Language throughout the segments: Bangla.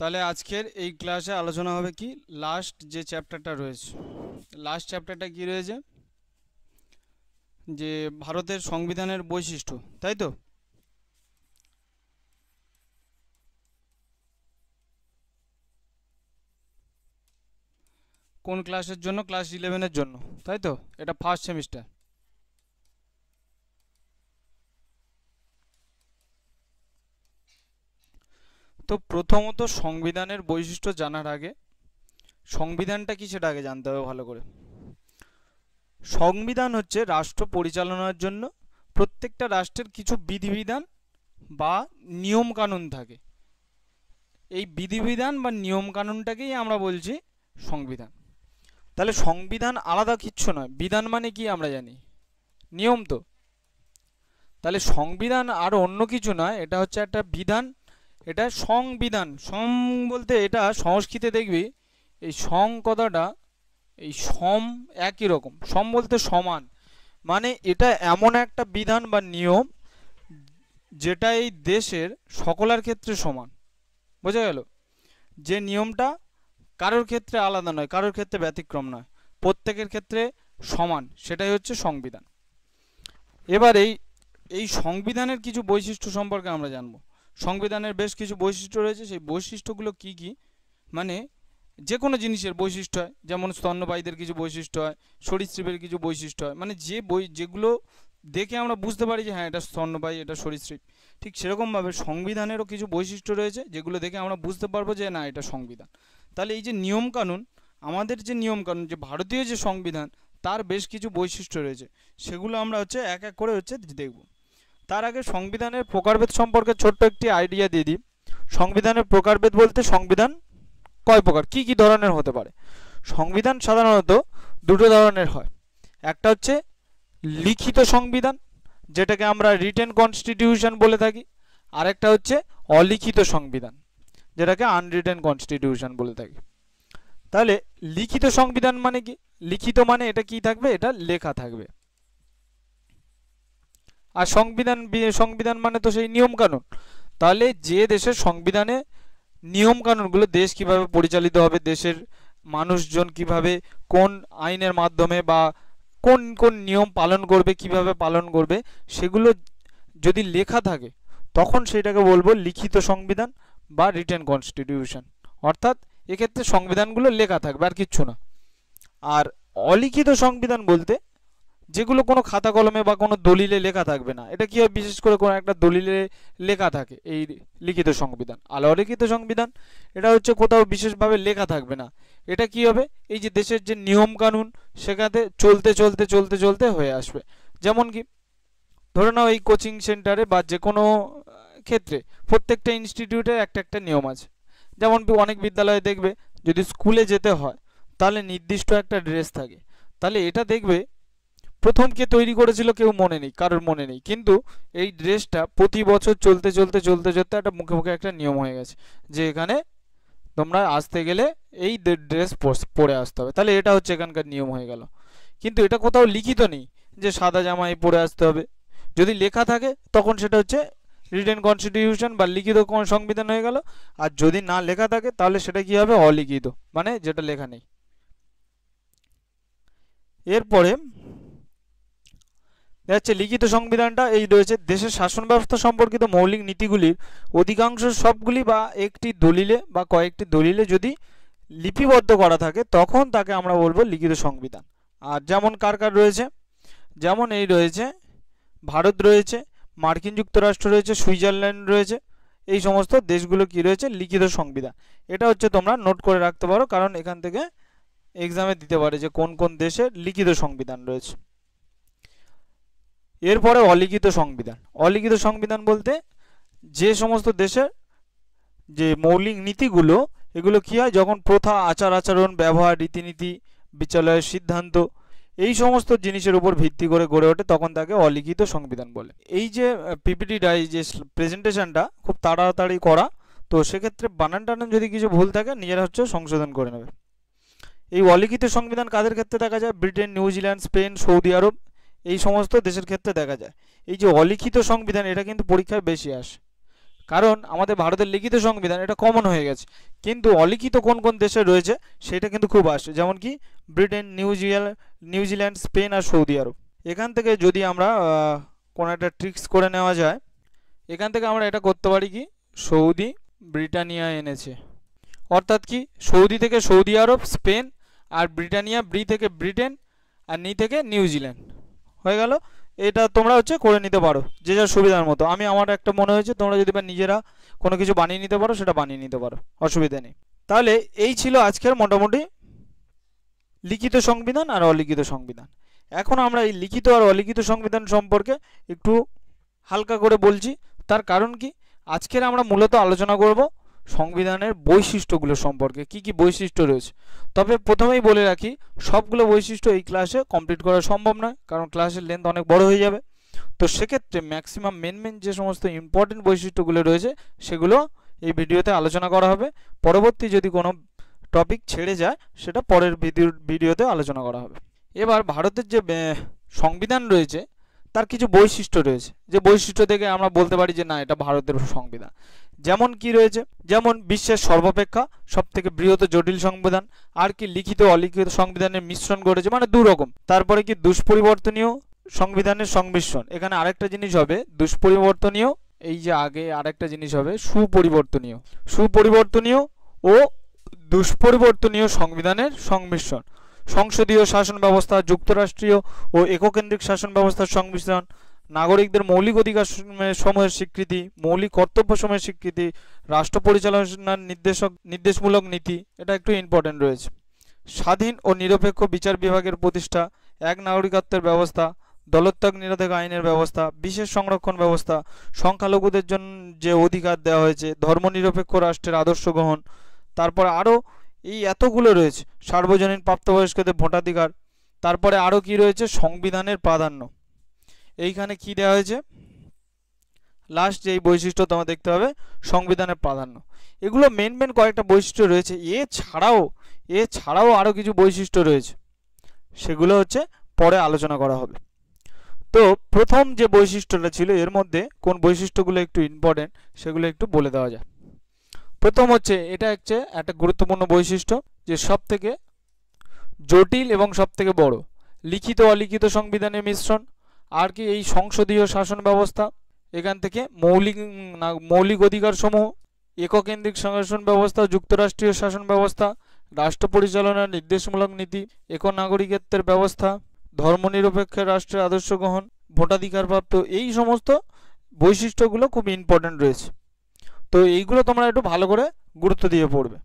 তাহলে আজকের এই ক্লাসে আলোচনা হবে কি লাস্ট যে চ্যাপ্টারটা রয়েছে লাস্ট চ্যাপ্টারটা কি রয়েছে যে ভারতের সংবিধানের বৈশিষ্ট্য তাই তো কোন ক্লাসের জন্য ক্লাস ইলেভেনের জন্য তাই তো এটা ফার্স্ট সেমিস্টার তো প্রথমত সংবিধানের বৈশিষ্ট্য জানার আগে সংবিধানটা কি সেটা আগে জানতে হবে ভালো করে সংবিধান হচ্ছে রাষ্ট্র পরিচালনার জন্য প্রত্যেকটা রাষ্ট্রের কিছু বিধিবিধান বা নিয়মকানুন থাকে এই বিধিবিধান বা নিয়মকানুনটাকেই আমরা বলছি সংবিধান তাহলে সংবিধান আলাদা কিচ্ছু নয় বিধান মানে কি আমরা জানি নিয়ম তো তাহলে সংবিধান আর অন্য কিছু নয় এটা হচ্ছে একটা বিধান এটা সংবিধান সম বলতে এটা সংস্কৃতে দেখবি এই সং কথাটা এই সম একই রকম সম বলতে সমান মানে এটা এমন একটা বিধান বা নিয়ম যেটা এই দেশের সকলের ক্ষেত্রে সমান বোঝা গেল যে নিয়মটা কারোর ক্ষেত্রে আলাদা নয় কারোর ক্ষেত্রে ব্যতিক্রম নয় প্রত্যেকের ক্ষেত্রে সমান সেটাই হচ্ছে সংবিধান এবার এই এই সংবিধানের কিছু বৈশিষ্ট্য সম্পর্কে আমরা জানবো সংবিধানের বেশ কিছু বৈশিষ্ট্য রয়েছে সেই বৈশিষ্ট্যগুলো কি কি মানে যে কোনো জিনিসের বৈশিষ্ট্য হয় যেমন স্তন্যবায়ীদের কিছু বৈশিষ্ট্য হয় সরীসৃপের কিছু বৈশিষ্ট্য হয় মানে যে বই যেগুলো দেখে আমরা বুঝতে পারি যে হ্যাঁ এটা স্তন্যবায়ী এটা সরীসৃপ ঠিক সেরকমভাবে সংবিধানেরও কিছু বৈশিষ্ট্য রয়েছে যেগুলো দেখে আমরা বুঝতে পারবো যে না এটা সংবিধান তাহলে এই যে নিয়মকানুন আমাদের যে নিয়মকানুন যে ভারতীয় যে সংবিধান তার বেশ কিছু বৈশিষ্ট্য রয়েছে সেগুলো আমরা হচ্ছে এক এক করে হচ্ছে দেখব তার আগে সংবিধানের প্রকারভেদ সম্পর্কে ছোট্ট একটি আইডিয়া দিয়ে দিই সংবিধানের প্রকারভেদ বলতে সংবিধান কয় প্রকার কি কি ধরনের হতে পারে সংবিধান সাধারণত দুটো ধরনের হয় একটা হচ্ছে লিখিত সংবিধান যেটাকে আমরা রিটেন কনস্টিটিউশন বলে থাকি আরেকটা হচ্ছে অলিখিত সংবিধান যেটাকে আনরিটেন কনস্টিটিউশন বলে থাকি তাহলে লিখিত সংবিধান মানে কি লিখিত মানে এটা কি থাকবে এটা লেখা থাকবে আর সংবিধান সংবিধান মানে তো সেই নিয়মকানুন তাহলে যে দেশের সংবিধানে নিয়মকানুনগুলো দেশ কিভাবে পরিচালিত হবে দেশের মানুষজন কিভাবে কোন আইনের মাধ্যমে বা কোন কোন নিয়ম পালন করবে কিভাবে পালন করবে সেগুলো যদি লেখা থাকে তখন সেটাকে বলবো লিখিত সংবিধান বা রিটেন কনস্টিটিউশন অর্থাৎ এক্ষেত্রে সংবিধানগুলো লেখা থাকবে আর কিচ্ছু না আর অলিখিত সংবিধান বলতে যেগুলো কোনো খাতা কলমে বা কোনো দলিলে লেখা থাকবে না এটা কী হয় বিশেষ করে কোনো একটা দলিলে লেখা থাকে এই লিখিত সংবিধান আলো অলিখিত সংবিধান এটা হচ্ছে কোথাও বিশেষভাবে লেখা থাকবে না এটা কি হবে এই যে দেশের যে নিয়ম কানুন সেখানে চলতে চলতে চলতে চলতে হয়ে আসবে যেমন কি ধরে নাও এই কোচিং সেন্টারে বা যে কোনো ক্ষেত্রে প্রত্যেকটা ইনস্টিটিউটে একটা একটা নিয়ম আছে যেমন অনেক বিদ্যালয়ে দেখবে যদি স্কুলে যেতে হয় তাহলে নির্দিষ্ট একটা ড্রেস থাকে তাহলে এটা দেখবে প্রথম কে তৈরি করেছিল কেউ মনে নেই কারোর মনে নেই কিন্তু এই ড্রেসটা প্রতি বছর চলতে চলতে চলতে চলতে একটা মুখে মুখে একটা নিয়ম হয়ে গেছে যে এখানে তোমরা আসতে গেলে এই ড্রেস পরে আসতে হবে তাহলে এটা হচ্ছে এখানকার নিয়ম হয়ে গেল কিন্তু এটা কোথাও লিখিত নেই যে সাদা জামাই পরে আসতে হবে যদি লেখা থাকে তখন সেটা হচ্ছে রিটেন কনস্টিটিউশন বা লিখিত সংবিধান হয়ে গেল আর যদি না লেখা থাকে তাহলে সেটা কি হবে অলিখিত মানে যেটা লেখা নেই এরপরে হচ্ছে লিখিত সংবিধানটা এই রয়েছে দেশের শাসন ব্যবস্থা সম্পর্কিত মৌলিক নীতিগুলির অধিকাংশ সবগুলি বা একটি দলিলে বা কয়েকটি দলিলে যদি লিপিবদ্ধ করা থাকে তখন তাকে আমরা বলবো লিখিত সংবিধান আর যেমন কার কার রয়েছে যেমন এই রয়েছে ভারত রয়েছে মার্কিন যুক্তরাষ্ট্র রয়েছে সুইজারল্যান্ড রয়েছে এই সমস্ত দেশগুলো কি রয়েছে লিখিত সংবিধান এটা হচ্ছে তোমরা নোট করে রাখতে পারো কারণ এখান থেকে এক্সামে দিতে পারে যে কোন কোন দেশের লিখিত সংবিধান রয়েছে এরপরে অলিখিত সংবিধান অলিখিত সংবিধান বলতে যে সমস্ত দেশের যে মৌলিক নীতিগুলো এগুলো কী হয় যখন প্রথা আচার আচরণ ব্যবহার রীতিনীতি বিচালয়ের সিদ্ধান্ত এই সমস্ত জিনিসের উপর ভিত্তি করে গড়ে ওঠে তখন তাকে অলিখিত সংবিধান বলে এই যে পিপিটিটা এই যে প্রেজেন্টেশনটা খুব তাড়াতাড়ি করা তো সেক্ষেত্রে বানান টানান যদি কিছু ভুল থাকে নিজেরা হচ্ছে সংশোধন করে নেবে এই অলিখিত সংবিধান কাদের ক্ষেত্রে দেখা যায় Britain New Zealand Spain Saudi Arab এই সমস্ত দেশের ক্ষেত্রে দেখা যায় এই যে অলিখিত সংবিধান এটা কিন্তু পরীক্ষায় বেশি আসে কারণ আমাদের ভারতের লিখিত সংবিধান এটা কমন হয়ে গেছে কিন্তু অলিখিত কোন কোন দেশে রয়েছে সেটা কিন্তু খুব আসে যেমন কি ব্রিটেন নিউজিল্যান্ড নিউজিল্যান্ড স্পেন আর সৌদি আরব এখান থেকে যদি আমরা কোনো একটা ট্রিক্স করে নেওয়া যায় এখান থেকে আমরা এটা করতে পারি কি সৌদি ব্রিটানিয়া এনেছে অর্থাৎ কি সৌদি থেকে সৌদি আরব স্পেন আর ব্রিটানিয়া ব্রি থেকে ব্রিটেন আর নি থেকে নিউজিল্যান্ড হয়ে গেল এটা তোমরা হচ্ছে করে নিতে পারো যে যার সুবিধার মতো আমি আমার একটা মনে হয়েছে তোমরা যদি নিজেরা কোনো কিছু বানিয়ে নিতে পারো সেটা বানিয়ে নিতে পারো অসুবিধা নেই তাহলে এই ছিল আজকের মোটামুটি লিখিত সংবিধান আর অলিখিত সংবিধান এখন আমরা এই লিখিত আর অলিখিত সংবিধান সম্পর্কে একটু হালকা করে বলছি তার কারণ কি আজকের আমরা মূলত আলোচনা করব সংবিধানের বৈশিষ্ট্যগুলো সম্পর্কে কি কি বৈশিষ্ট্য রয়েছে তবে প্রথমেই বলে রাখি সবগুলো বৈশিষ্ট্য এই ক্লাসে কমপ্লিট করা সম্ভব নয় কারণ ক্লাসের লেন্থ অনেক বড় হয়ে যাবে তো সেক্ষেত্রে ম্যাক্সিমাম মেন মেন যে সমস্ত ইম্পর্টেন্ট বৈশিষ্ট্যগুলো রয়েছে সেগুলো এই ভিডিওতে আলোচনা করা হবে পরবর্তী যদি কোনো টপিক ছেড়ে যায় সেটা পরের ভিডিওতে আলোচনা করা হবে এবার ভারতের যে সংবিধান রয়েছে তার কিছু বৈশিষ্ট্য রয়েছে যে বৈশিষ্ট্য থেকে আমরা বলতে পারি যে না এটা ভারতের সংবিধান যেমন কি রয়েছে যেমন বিশ্বের সর্বাপেক্ষা সবথেকে বৃহৎ জটিল সংবিধান আর কি লিখিত অলিখিত সংবিধানের মিশ্রণ ঘটেছে মানে দুরকম তারপরে কি দুষ্পরিবর্তনীয় সংবিধানের সংমিশ্রণ এখানে আরেকটা জিনিস হবে দুষ্পরিবর্তনীয় এই যে আগে আরেকটা জিনিস হবে সুপরিবর্তনীয় সুপরিবর্তনীয় ও দুষ্পরিবর্তনীয় সংবিধানের সংমিশ্রণ সংসদীয় শাসন ব্যবস্থা যুক্তরাষ্ট্রীয় ও এককেন্দ্রিক শাসন ব্যবস্থার সংমিশ্রণ নাগরিকদের মৌলিক অধিকার সমূহের স্বীকৃতি মৌলিক কর্তব্য সময়ের স্বীকৃতি রাষ্ট্র পরিচালনার নির্দেশক নির্দেশমূলক নীতি এটা একটু ইম্পর্টেন্ট রয়েছে স্বাধীন ও নিরপেক্ষ বিচার বিভাগের প্রতিষ্ঠা এক নাগরিকত্বের ব্যবস্থা দলত্যাগ নিরোধক আইনের ব্যবস্থা বিশেষ সংরক্ষণ ব্যবস্থা সংখ্যালঘুদের জন্য যে অধিকার দেওয়া হয়েছে ধর্মনিরপেক্ষ রাষ্ট্রের আদর্শ গ্রহণ তারপর আরও এই এতগুলো রয়েছে সার্বজনীন প্রাপ্তবয়স্কদের ভোটাধিকার তারপরে আরও কি রয়েছে সংবিধানের প্রাধান্য এইখানে কি দেওয়া হয়েছে লাস্ট যেই বৈশিষ্ট্য তোমার দেখতে হবে সংবিধানের প্রাধান্য এগুলো মেন মেন কয়েকটা বৈশিষ্ট্য রয়েছে এ ছাড়াও এ ছাড়াও আরও কিছু বৈশিষ্ট্য রয়েছে সেগুলো হচ্ছে পরে আলোচনা করা হবে তো প্রথম যে বৈশিষ্ট্যটা ছিল এর মধ্যে কোন বৈশিষ্ট্যগুলো একটু ইম্পর্টেন্ট সেগুলো একটু বলে দেওয়া যায় প্রথম হচ্ছে এটা হচ্ছে একটা গুরুত্বপূর্ণ বৈশিষ্ট্য যে সব থেকে জটিল এবং সব থেকে বড় লিখিত অলিখিত সংবিধানের মিশ্রণ আর কি এই সংসদীয় শাসন ব্যবস্থা এখান থেকে মৌলিক মৌলিক অধিকারসমূহ এককেন্দ্রিক শাসন ব্যবস্থা যুক্তরাষ্ট্রীয় শাসন ব্যবস্থা রাষ্ট্র পরিচালনার নির্দেশমূলক নীতি এক নাগরিকত্বের ব্যবস্থা ধর্মনিরপেক্ষ রাষ্ট্রের আদর্শ গ্রহণ ভোটাধিকারপ্রাপ্ত এই সমস্ত বৈশিষ্ট্যগুলো খুব ইম্পর্টেন্ট রয়েছে তো এইগুলো তোমরা একটু ভালো করে গুরুত্ব দিয়ে পড়বে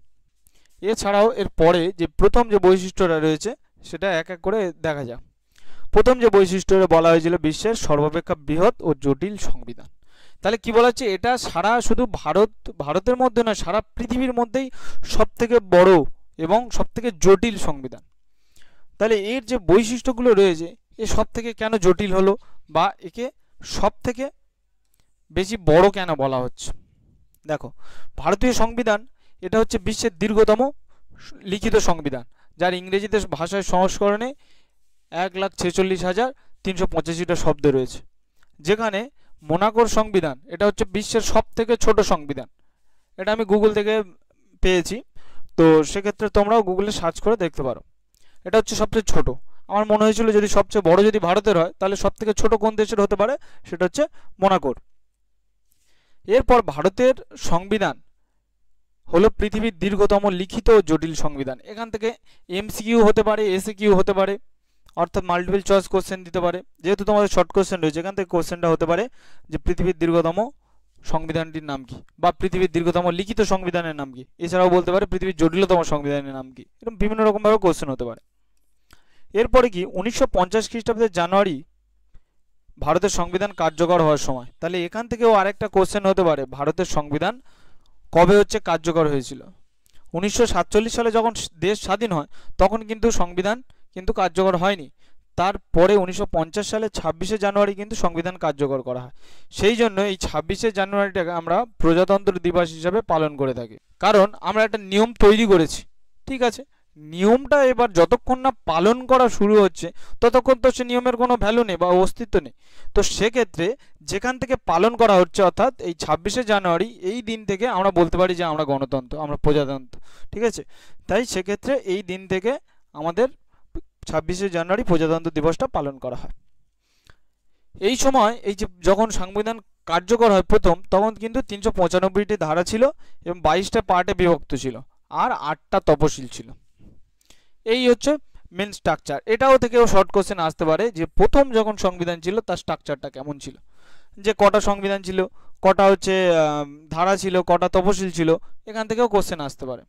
এছাড়াও এর পরে যে প্রথম যে বৈশিষ্ট্যটা রয়েছে সেটা এক এক করে দেখা যাক প্রথম যে বৈশিষ্ট্যটা বলা হয়েছিল বিশ্বের সর্বাপেক্ষা বৃহৎ ও জটিল সংবিধান তাহলে কি বলা হচ্ছে এটা সারা শুধু ভারত ভারতের মধ্যে না সারা পৃথিবীর মধ্যেই সবথেকে বড় এবং সবথেকে জটিল সংবিধান তাহলে এর যে বৈশিষ্ট্যগুলো রয়েছে এ সব থেকে কেন জটিল হলো বা একে সব থেকে বেশি বড় কেন বলা হচ্ছে দেখো ভারতীয় সংবিধান এটা হচ্ছে বিশ্বের দীর্ঘতম লিখিত সংবিধান যার ইংরেজিতে ভাষায় সংস্করণে এক লাখ ছেচল্লিশ হাজার তিনশো পঁচাশিটা শব্দ রয়েছে যেখানে মোনাকোর সংবিধান এটা হচ্ছে বিশ্বের সব থেকে ছোট সংবিধান এটা আমি গুগল থেকে পেয়েছি তো সেক্ষেত্রে তোমরাও গুগলে সার্চ করে দেখতে পারো এটা হচ্ছে সবচেয়ে ছোট আমার মনে হয়েছিল যদি সবচেয়ে বড় যদি ভারতের হয় তাহলে সব থেকে ছোট কোন দেশের হতে পারে সেটা হচ্ছে মোনাকোর এরপর ভারতের সংবিধান হলো পৃথিবীর দীর্ঘতম লিখিত জটিল সংবিধান এখান থেকে এমসিকিউ হতে পারে এসিকিউ হতে পারে অর্থাৎ মাল্টিপল চয়েস কোশ্চেন দিতে পারে যেহেতু তোমাদের শর্ট কোশ্চেন রয়েছে এখান থেকে কোশ্চেনটা হতে পারে যে পৃথিবীর দীর্ঘতম সংবিধানটির নাম কি বা পৃথিবীর দীর্ঘতম লিখিত সংবিধানের নাম কি এছাড়াও বলতে পারে পৃথিবীর জটিলতম সংবিধানের নাম কি এরকম বিভিন্ন রকমভাবে কোশ্চেন হতে পারে এরপরে কি উনিশশো পঞ্চাশ খ্রিস্টাব্দের জানুয়ারি ভারতের সংবিধান কার্যকর হওয়ার সময় তাহলে এখান থেকেও আরেকটা কোশ্চেন হতে পারে ভারতের সংবিধান কবে হচ্ছে কার্যকর হয়েছিল উনিশশো সালে যখন দেশ স্বাধীন হয় তখন কিন্তু সংবিধান কিন্তু কার্যকর হয়নি তারপরে উনিশশো সালে ছাব্বিশে জানুয়ারি কিন্তু সংবিধান কার্যকর করা হয় সেই জন্য এই ছাব্বিশে জানুয়ারিটাকে আমরা প্রজাতন্ত্র দিবস হিসাবে পালন করে থাকি কারণ আমরা একটা নিয়ম তৈরি করেছি ঠিক আছে নিয়মটা এবার যতক্ষণ না পালন করা শুরু হচ্ছে ততক্ষণ তো সে নিয়মের কোনো ভ্যালু নেই বা অস্তিত্ব নেই তো সেক্ষেত্রে যেখান থেকে পালন করা হচ্ছে অর্থাৎ এই ছাব্বিশে জানুয়ারি এই দিন থেকে আমরা বলতে পারি যে আমরা গণতন্ত্র আমরা প্রজাতন্ত্র ঠিক আছে তাই সেক্ষেত্রে এই দিন থেকে আমাদের ছাব্বিশে জানুয়ারি প্রজাতন্ত্র দিবসটা পালন করা হয় এই সময় এই যে যখন সংবিধান কার্যকর হয় প্রথম তখন কিন্তু তিনশো পঁচানব্বইটি ধারা ছিল এবং বাইশটা পার্টে বিভক্ত ছিল আর আটটা তপশিল ছিল এই হচ্ছে মেন স্ট্রাকচার এটাও থেকেও শর্ট কোশ্চেন আসতে পারে যে প্রথম যখন সংবিধান ছিল তার স্ট্রাকচারটা কেমন ছিল যে কটা সংবিধান ছিল কটা হচ্ছে ধারা ছিল কটা তপশিল ছিল এখান থেকেও কোশ্চেন আসতে পারে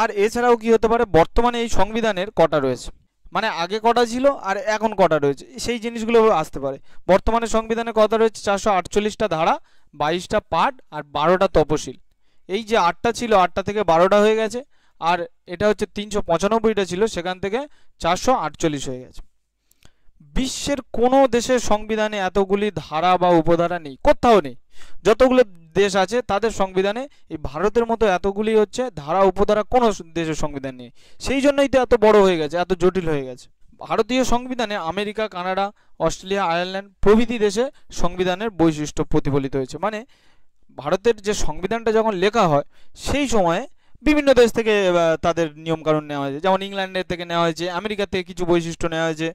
আর এছাড়াও কি হতে পারে বর্তমানে এই সংবিধানের কটা রয়েছে মানে আগে কটা ছিল আর এখন কটা রয়েছে সেই জিনিসগুলো আসতে পারে বর্তমানে সংবিধানে কটা রয়েছে চারশো আটচল্লিশটা ধারা বাইশটা পার্ট আর বারোটা তপশিল এই যে আটটা ছিল আটটা থেকে বারোটা হয়ে গেছে আর এটা হচ্ছে তিনশো পঁচানব্বইটা ছিল সেখান থেকে চারশো আটচল্লিশ হয়ে গেছে বিশ্বের কোনো দেশের সংবিধানে এতগুলি ধারা বা উপধারা নেই কোথাও নেই যতগুলো দেশ আছে তাদের সংবিধানে এই ভারতের মতো এতগুলি হচ্ছে ধারা উপধারা কোনো দেশের সংবিধান নেই সেই জন্যই তো এত বড় হয়ে গেছে এত জটিল হয়ে গেছে ভারতীয় সংবিধানে আমেরিকা কানাডা অস্ট্রেলিয়া আয়ারল্যান্ড প্রভৃতি দেশে সংবিধানের বৈশিষ্ট্য প্রতিফলিত হয়েছে মানে ভারতের যে সংবিধানটা যখন লেখা হয় সেই সময়ে বিভিন্ন দেশ থেকে তাদের নিয়মকানুন নেওয়া হয়েছে যেমন ইংল্যান্ডের থেকে নেওয়া হয়েছে আমেরিকা থেকে কিছু বৈশিষ্ট্য নেওয়া হয়েছে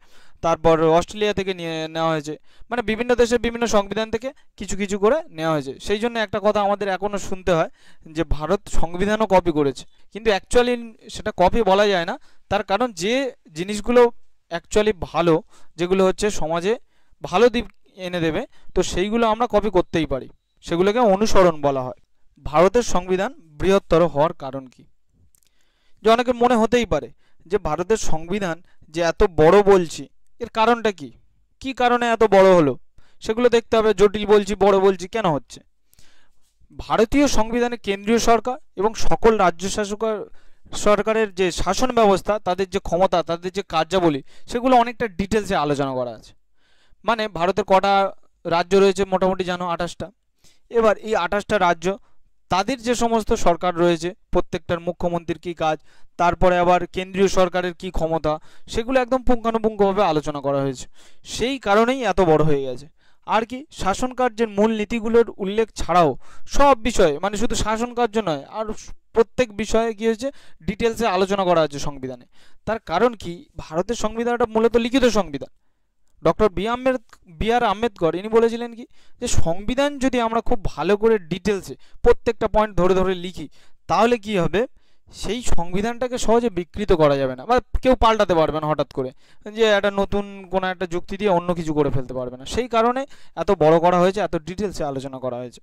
তারপর অস্ট্রেলিয়া থেকে নিয়ে নেওয়া হয়েছে মানে বিভিন্ন দেশের বিভিন্ন সংবিধান থেকে কিছু কিছু করে নেওয়া হয়েছে সেই জন্য একটা কথা আমাদের এখনও শুনতে হয় যে ভারত সংবিধানও কপি করেছে কিন্তু অ্যাকচুয়ালি সেটা কপি বলা যায় না তার কারণ যে জিনিসগুলো অ্যাকচুয়ালি ভালো যেগুলো হচ্ছে সমাজে ভালো দিক এনে দেবে তো সেইগুলো আমরা কপি করতেই পারি সেগুলোকে অনুসরণ বলা হয় ভারতের সংবিধান বৃহত্তর হওয়ার কারণ কি যে অনেকের মনে হতেই পারে যে ভারতের সংবিধান যে এত বড় বলছি এর কারণটা কি কি কারণে এত বড় হলো সেগুলো দেখতে হবে জটিল বলছি বড় বলছি কেন হচ্ছে ভারতীয় সংবিধানে কেন্দ্রীয় সরকার এবং সকল রাজ্য শাসক সরকারের যে শাসন ব্যবস্থা তাদের যে ক্ষমতা তাদের যে কার্যাবলী সেগুলো অনেকটা ডিটেলসে আলোচনা করা আছে মানে ভারতের কটা রাজ্য রয়েছে মোটামুটি জানো আঠাশটা এবার এই আঠাশটা রাজ্য তাদের যে সমস্ত সরকার রয়েছে প্রত্যেকটার মুখ্যমন্ত্রীর কী কাজ তারপরে আবার কেন্দ্রীয় সরকারের কি ক্ষমতা সেগুলো একদম পুঙ্খানুপুঙ্খভাবে আলোচনা করা হয়েছে সেই কারণেই এত বড় হয়ে গেছে আর কি শাসন কার্যের মূল নীতিগুলোর উল্লেখ ছাড়াও সব বিষয়ে মানে শুধু শাসন কার্য নয় আর প্রত্যেক বিষয়ে কী হয়েছে ডিটেলসে আলোচনা করা হয়েছে সংবিধানে তার কারণ কি ভারতের সংবিধানটা মূলত লিখিত সংবিধান ডক্টর বি আম্বেদ বি আর আম্বেদকর ইনি বলেছিলেন কি যে সংবিধান যদি আমরা খুব ভালো করে ডিটেলসে প্রত্যেকটা পয়েন্ট ধরে ধরে লিখি তাহলে কি হবে সেই সংবিধানটাকে সহজে বিকৃত করা যাবে না বা কেউ পাল্টাতে পারবে না হঠাৎ করে যে একটা নতুন কোনো একটা যুক্তি দিয়ে অন্য কিছু করে ফেলতে পারবে না সেই কারণে এত বড় করা হয়েছে এত ডিটেলসে আলোচনা করা হয়েছে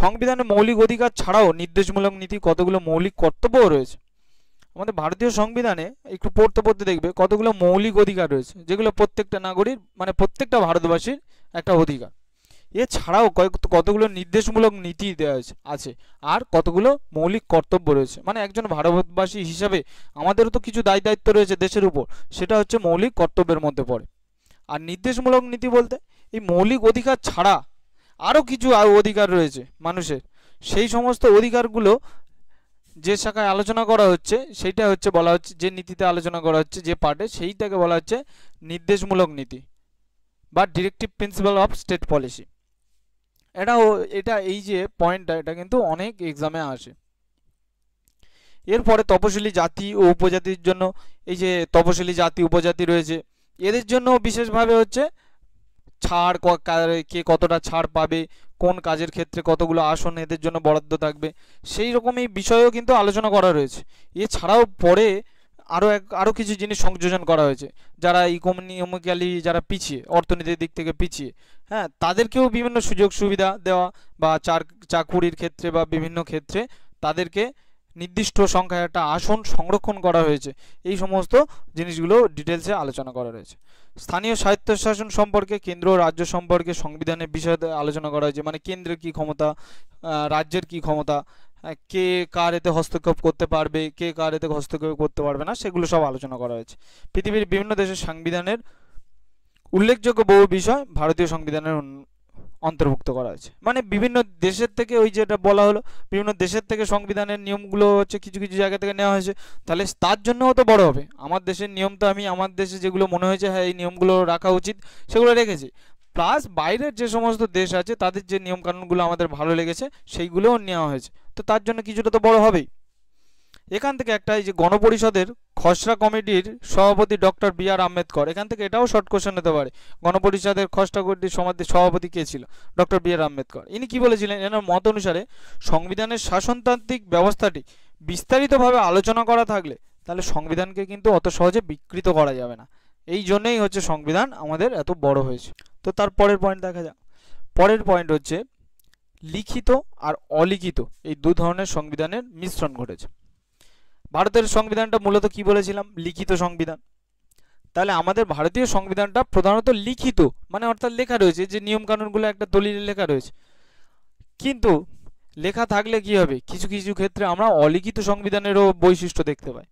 সংবিধানে মৌলিক অধিকার ছাড়াও নির্দেশমূলক নীতি কতগুলো মৌলিক কর্তব্যও রয়েছে আমাদের ভারতীয় সংবিধানে একটু পড়তে পড়তে দেখবে কতগুলো মৌলিক অধিকার রয়েছে যেগুলো প্রত্যেকটা নাগরিক মানে প্রত্যেকটা ভারতবাসীর একটা অধিকার এছাড়াও কয়েক কতগুলো নির্দেশমূলক নীতি দেওয়া হয়েছে আছে আর কতগুলো মৌলিক কর্তব্য রয়েছে মানে একজন ভারতবাসী হিসাবে আমাদেরও তো কিছু দায় দায়িত্ব রয়েছে দেশের উপর সেটা হচ্ছে মৌলিক কর্তব্যের মধ্যে পড়ে আর নির্দেশমূলক নীতি বলতে এই মৌলিক অধিকার ছাড়া আরও কিছু অধিকার রয়েছে মানুষের সেই সমস্ত অধিকারগুলো যে শাখায় আলোচনা করা হচ্ছে সেইটা হচ্ছে বলা হচ্ছে যে নীতিতে আলোচনা করা হচ্ছে যে পার্টে সেইটাকে বলা হচ্ছে নির্দেশমূলক নীতি বা directive principal of state policy এটাও এটা এই যে পয়েন্টটা এটা কিন্তু অনেক এক্সামে আসে এরপরে তপশিলি জাতি ও উপজাতির জন্য এই যে তপশিলি জাতি উপজাতি রয়েছে এদের জন্য বিশেষভাবে হচ্ছে ছাড় কে কতটা ছাড় পাবে কোন কাজের ক্ষেত্রে কতগুলো আসন এদের জন্য বরাদ্দ থাকবে সেই রকম এই বিষয়েও কিন্তু আলোচনা করা রয়েছে এছাড়াও পরে আরও এক আরও কিছু জিনিস সংযোজন করা হয়েছে যারা ইকোনমিক্যালি যারা পিছিয়ে অর্থনীতির দিক থেকে পিছিয়ে হ্যাঁ তাদেরকেও বিভিন্ন সুযোগ সুবিধা দেওয়া বা চার চাকুরির ক্ষেত্রে বা বিভিন্ন ক্ষেত্রে তাদেরকে নির্দিষ্ট সংখ্যায় একটা আসন সংরক্ষণ করা হয়েছে এই সমস্ত জিনিসগুলো ডিটেলসে আলোচনা করা রয়েছে স্থানীয় স্বায়ত্তশাসন সম্পর্কে কেন্দ্র ও রাজ্য সম্পর্কে সংবিধানের বিষয়ে আলোচনা করা হয়েছে মানে কেন্দ্রের কি ক্ষমতা রাজ্যের কি ক্ষমতা কে কার এতে হস্তক্ষেপ করতে পারবে কে কার এতে হস্তক্ষেপ করতে পারবে না সেগুলো সব আলোচনা করা হয়েছে পৃথিবীর বিভিন্ন দেশের সংবিধানের উল্লেখযোগ্য বহু বিষয় ভারতীয় সংবিধানের অন্তর্ভুক্ত করা হয়েছে মানে বিভিন্ন দেশের থেকে ওই যেটা বলা হলো বিভিন্ন দেশের থেকে সংবিধানের নিয়মগুলো হচ্ছে কিছু কিছু জায়গা থেকে নেওয়া হয়েছে তাহলে তার জন্যও তো বড় হবে আমার দেশের নিয়ম তো আমি আমার দেশে যেগুলো মনে হয়েছে হ্যাঁ এই নিয়মগুলো রাখা উচিত সেগুলো রেখেছি প্লাস বাইরের যে সমস্ত দেশ আছে তাদের যে নিয়মকানুনগুলো আমাদের ভালো লেগেছে সেইগুলোও নেওয়া হয়েছে তো তার জন্য কিছুটা তো বড় হবেই এখান থেকে একটা এই যে গণপরিষদের খসড়া কমিটির সভাপতি ডক্টর বি আর আম্বেদকর এখান থেকে এটাও শর্ট কোশ্চেন হতে পারে গণপরিষদের খসড়া কমিটির সমাধি সভাপতি কে ছিল ডক্টর বি আর আম্বেদকর ইনি কি বলেছিলেন এনার মত অনুসারে সংবিধানের শাসনতান্ত্রিক ব্যবস্থাটি বিস্তারিতভাবে আলোচনা করা থাকলে তাহলে সংবিধানকে কিন্তু অত সহজে বিকৃত করা যাবে না এই জন্যেই হচ্ছে সংবিধান আমাদের এত বড় হয়েছে তো তার পরের পয়েন্ট দেখা যাক পরের পয়েন্ট হচ্ছে লিখিত আর অলিখিত এই দু ধরনের সংবিধানের মিশ্রণ ঘটেছে ভারতের সংবিধানটা মূলত কি বলেছিলাম লিখিত সংবিধান তাহলে আমাদের ভারতীয় সংবিধানটা প্রধানত লিখিত মানে অর্থাৎ লেখা রয়েছে যে নিয়মকানুনগুলো একটা দলিলে লেখা রয়েছে কিন্তু লেখা থাকলে কি হবে কিছু কিছু ক্ষেত্রে আমরা অলিখিত সংবিধানেরও বৈশিষ্ট্য দেখতে পাই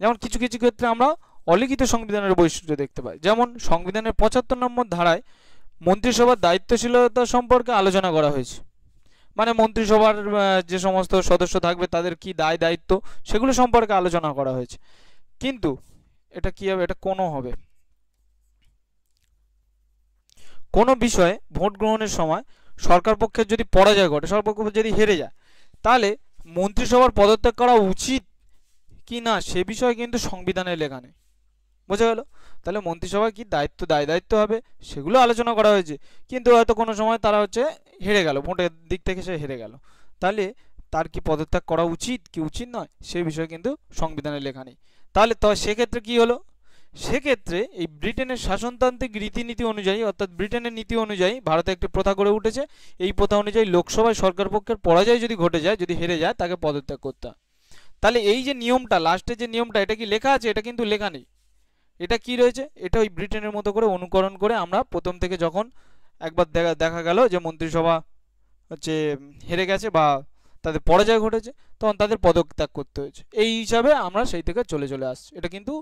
যেমন কিছু কিছু ক্ষেত্রে আমরা অলিখিত সংবিধানের বৈশিষ্ট্য দেখতে পাই যেমন সংবিধানের পঁচাত্তর নম্বর ধারায় মন্ত্রিসভার দায়িত্বশীলতা সম্পর্কে আলোচনা করা হয়েছে মানে মন্ত্রিসভার যে সমস্ত সদস্য থাকবে তাদের কি দায় দায়িত্ব সেগুলো সম্পর্কে আলোচনা করা হয়েছে কিন্তু এটা কি হবে এটা কোনো হবে কোনো বিষয়ে ভোট গ্রহণের সময় সরকার পক্ষের যদি পরাজয় ঘটে সরকার পক্ষ যদি হেরে যায় তাহলে মন্ত্রিসভার পদত্যাগ করা উচিত কি না সে বিষয়ে কিন্তু সংবিধানে লেখা নেই বোঝা গেল তাহলে মন্ত্রিসভায় কি দায়িত্ব দায় দায়িত্ব হবে সেগুলো আলোচনা করা হয়েছে কিন্তু হয়তো কোনো সময় তারা হচ্ছে হেরে গেল ভোটের দিক থেকে সে হেরে গেল তাহলে তার কি পদত্যাগ করা উচিত কি উচিত নয় সে বিষয়ে কিন্তু সংবিধানে লেখা নেই তাহলে তো সেক্ষেত্রে কি হলো সেক্ষেত্রে এই ব্রিটেনের শাসনতান্ত্রিক রীতিনীতি অনুযায়ী অর্থাৎ ব্রিটেনের নীতি অনুযায়ী ভারতে একটি প্রথা গড়ে উঠেছে এই প্রথা অনুযায়ী লোকসভায় সরকার পক্ষের পরাজয় যদি ঘটে যায় যদি হেরে যায় তাকে পদত্যাগ করতে হয় তাহলে এই যে নিয়মটা লাস্টের যে নিয়মটা এটা কি লেখা আছে এটা কিন্তু লেখা নেই এটা কি রয়েছে এটা ওই ব্রিটেনের মতো করে অনুকরণ করে আমরা প্রথম থেকে যখন একবার দেখা দেখা গেল যে মন্ত্রিসভা হচ্ছে হেরে গেছে বা তাদের পরাজয় ঘটেছে তখন তাদের পদত্যাগ করতে হয়েছে এই হিসাবে আমরা সেই থেকে চলে চলে আসছি এটা কিন্তু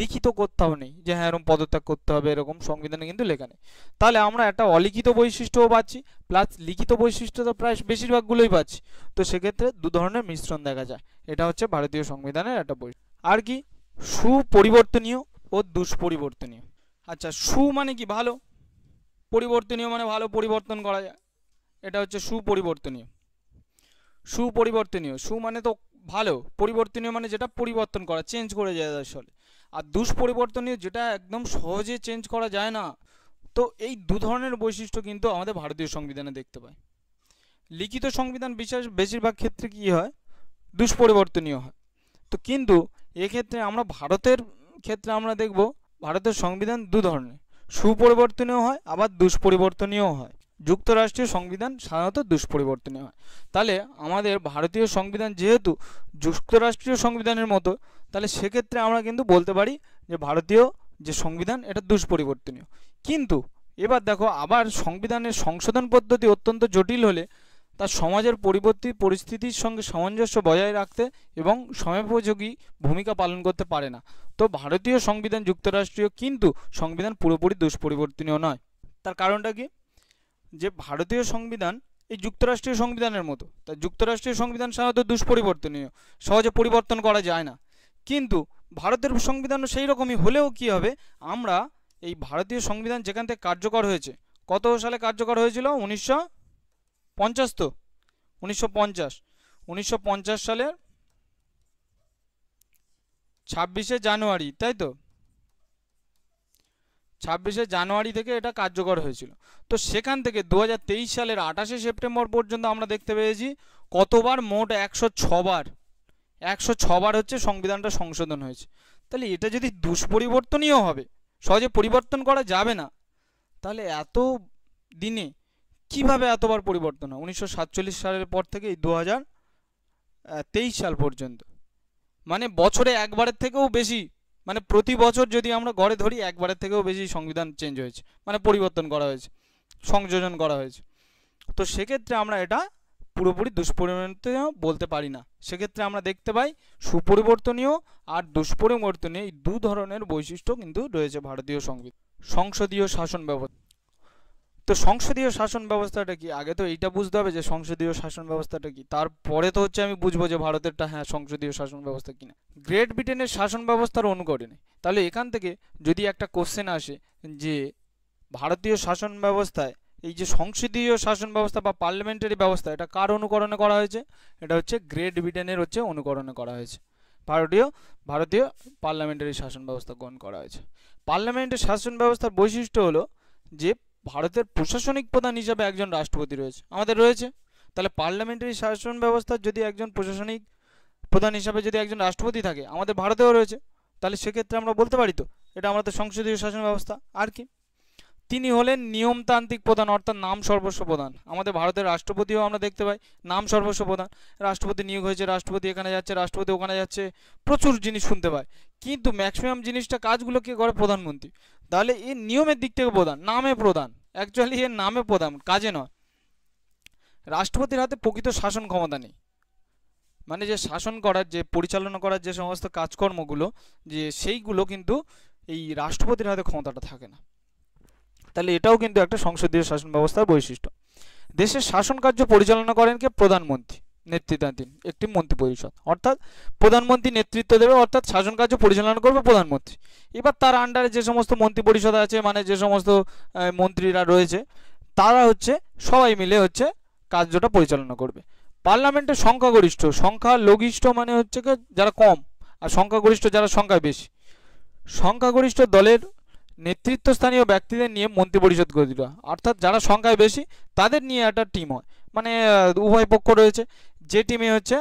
লিখিত কোথাও নেই যে হ্যাঁ এরকম পদত্যাগ করতে হবে এরকম সংবিধানে কিন্তু লেখা নেই তাহলে আমরা একটা অলিখিত বৈশিষ্ট্যও পাচ্ছি প্লাস লিখিত বৈশিষ্ট্য তো প্রায় বেশিরভাগগুলোই পাচ্ছি তো সেক্ষেত্রে দু ধরনের মিশ্রণ দেখা যায় এটা হচ্ছে ভারতীয় সংবিধানের একটা বৈশিষ্ট্য আর কি সুপরিবর্তনীয় ও দুষ্পরিবর্তনীয় আচ্ছা সু মানে কি ভালো পরিবর্তনীয় মানে ভালো পরিবর্তন করা যায় এটা হচ্ছে সুপরিবর্তনীয় সুপরিবর্তনীয় সু মানে তো ভালো পরিবর্তনীয় মানে যেটা পরিবর্তন করা চেঞ্জ করে যায় আসলে আর দুষ্পরিবর্তনীয় যেটা একদম সহজে চেঞ্জ করা যায় না তো এই দু ধরনের বৈশিষ্ট্য কিন্তু আমাদের ভারতীয় সংবিধানে দেখতে পাই লিখিত সংবিধান বিশেষ বেশিরভাগ ক্ষেত্রে কি হয় দুষ্পরিবর্তনীয় হয় তো কিন্তু এক্ষেত্রে আমরা ভারতের ক্ষেত্রে আমরা দেখব ভারতের সংবিধান দু ধরনের সুপরিবর্তনীয় হয় আবার দুষ্পরিবর্তনীয় হয় যুক্তরাষ্ট্রীয় সংবিধান সাধারণত দুষ্পরিবর্তনীয় হয় তাহলে আমাদের ভারতীয় সংবিধান যেহেতু যুক্তরাষ্ট্রীয় সংবিধানের মতো তাহলে সেক্ষেত্রে আমরা কিন্তু বলতে পারি যে ভারতীয় যে সংবিধান এটা দুষ্পরিবর্তনীয় কিন্তু এবার দেখো আবার সংবিধানের সংশোধন পদ্ধতি অত্যন্ত জটিল হলে তার সমাজের পরিবর্তিত পরিস্থিতির সঙ্গে সামঞ্জস্য বজায় রাখতে এবং সময়োপযোগী ভূমিকা পালন করতে পারে না তো ভারতীয় সংবিধান যুক্তরাষ্ট্রীয় কিন্তু সংবিধান পুরোপুরি দুষ্পরিবর্তনীয় নয় তার কারণটা কি যে ভারতীয় সংবিধান এই যুক্তরাষ্ট্রীয় সংবিধানের মতো তা যুক্তরাষ্ট্রীয় সংবিধান সাধারণত দুষ্পরিবর্তনীয় সহজে পরিবর্তন করা যায় না কিন্তু ভারতের সংবিধানও সেই রকমই হলেও কি হবে আমরা এই ভারতীয় সংবিধান যেখান থেকে কার্যকর হয়েছে কত সালে কার্যকর হয়েছিল উনিশশো পঞ্চাশ তো উনিশশো পঞ্চাশ উনিশশো পঞ্চাশ সালের ছাব্বিশে জানুয়ারি তাই তো ছাব্বিশে জানুয়ারি থেকে এটা কার্যকর হয়েছিল তো সেখান থেকে দু সালের আঠাশে সেপ্টেম্বর পর্যন্ত আমরা দেখতে পেয়েছি কতবার মোট একশো ছবার একশো ছবার হচ্ছে সংবিধানটা সংশোধন হয়েছে তাহলে এটা যদি দুষ্পরিবর্তনীয় হবে সহজে পরিবর্তন করা যাবে না তাহলে এত দিনে কিভাবে এতবার পরিবর্তন হয় উনিশশো সালের পর থেকে এই দু সাল পর্যন্ত মানে বছরে একবারের থেকেও বেশি মানে প্রতি বছর যদি আমরা গড়ে ধরি একবারের থেকেও বেশি সংবিধান চেঞ্জ হয়েছে মানে পরিবর্তন করা হয়েছে সংযোজন করা হয়েছে তো সেক্ষেত্রে আমরা এটা পুরোপুরি দুষ্পরিবর্তনীয় বলতে পারি না সেক্ষেত্রে আমরা দেখতে পাই সুপরিবর্তনীয় আর দুষ্পরিবর্তনীয় এই দু ধরনের বৈশিষ্ট্য কিন্তু রয়েছে ভারতীয় সংবিধান সংসদীয় শাসন ব্যবস্থা তো সংসদীয় শাসন ব্যবস্থাটা কি আগে তো এইটা বুঝতে হবে যে সংসদীয় শাসন ব্যবস্থাটা কি তারপরে তো হচ্ছে আমি বুঝবো যে ভারতেরটা হ্যাঁ সংসদীয় শাসন ব্যবস্থা কিনা গ্রেট ব্রিটেনের শাসন ব্যবস্থার অনুকরণে তাহলে এখান থেকে যদি একটা কোশ্চেন আসে যে ভারতীয় শাসন ব্যবস্থায় এই যে সংসদীয় শাসন ব্যবস্থা বা পার্লামেন্টারি ব্যবস্থা এটা কার অনুকরণে করা হয়েছে এটা হচ্ছে গ্রেট ব্রিটেনের হচ্ছে অনুকরণে করা হয়েছে ভারতীয় ভারতীয় পার্লামেন্টারি শাসন ব্যবস্থা গ্রহণ করা হয়েছে পার্লামেন্টের শাসন ব্যবস্থার বৈশিষ্ট্য হলো যে ভারতের প্রশাসনিক প্রধান হিসাবে একজন রাষ্ট্রপতি রয়েছে আমাদের রয়েছে তাহলে পার্লামেন্টারি শাসন ব্যবস্থা যদি একজন প্রশাসনিক প্রধান হিসাবে যদি একজন রাষ্ট্রপতি থাকে আমাদের ভারতেও রয়েছে তাহলে সেক্ষেত্রে আমরা বলতে পারি তো এটা আমাদের সংসদীয় শাসন ব্যবস্থা আর কি তিনি হলেন নিয়মতান্ত্রিক প্রধান অর্থাৎ নাম সর্বস্ব প্রধান আমাদের ভারতের রাষ্ট্রপতিও আমরা দেখতে পাই নাম সর্বস্ব প্রধান রাষ্ট্রপতি নিয়োগ হয়েছে রাষ্ট্রপতি এখানে যাচ্ছে রাষ্ট্রপতি ওখানে যাচ্ছে প্রচুর জিনিস শুনতে পায় কিন্তু ম্যাক্সিমাম জিনিসটা কাজগুলো কে করে প্রধানমন্ত্রী তাহলে এর নিয়মের দিক থেকে প্রধান নামে প্রধান অ্যাকচুয়ালি এর নামে প্রধান কাজে নয় রাষ্ট্রপতির হাতে প্রকৃত শাসন ক্ষমতা নেই মানে যে শাসন করার যে পরিচালনা করার যে সমস্ত কাজকর্মগুলো যে সেইগুলো কিন্তু এই রাষ্ট্রপতির হাতে ক্ষমতাটা থাকে না তাহলে এটাও কিন্তু একটা সংসদীয় শাসন ব্যবস্থার বৈশিষ্ট্য দেশের শাসন কার্য পরিচালনা করেন কে প্রধানমন্ত্রী নেতৃত্বাধীন একটি মন্ত্রী পরিষদ অর্থাৎ প্রধানমন্ত্রী নেতৃত্ব দেবে অর্থাৎ শাসন কার্য পরিচালনা করবে প্রধানমন্ত্রী এবার তার আন্ডারে যে সমস্ত মন্ত্রী পরিষদ আছে মানে যে সমস্ত মন্ত্রীরা রয়েছে তারা হচ্ছে সবাই মিলে হচ্ছে কার্যটা পরিচালনা করবে পার্লামেন্টের সংখ্যাগরিষ্ঠ সংখ্যা লঘিষ্ঠ মানে হচ্ছে যারা কম আর সংখ্যাগরিষ্ঠ যারা সংখ্যা বেশি সংখ্যাগরিষ্ঠ দলের নেতৃত্বস্থানীয় ব্যক্তিদের নিয়ে মন্ত্রিপরিষদ গঠিত অর্থাৎ যারা সংখ্যায় বেশি তাদের নিয়ে একটা টিম হয় মানে উভয় পক্ষ রয়েছে যে টিমে হচ্ছে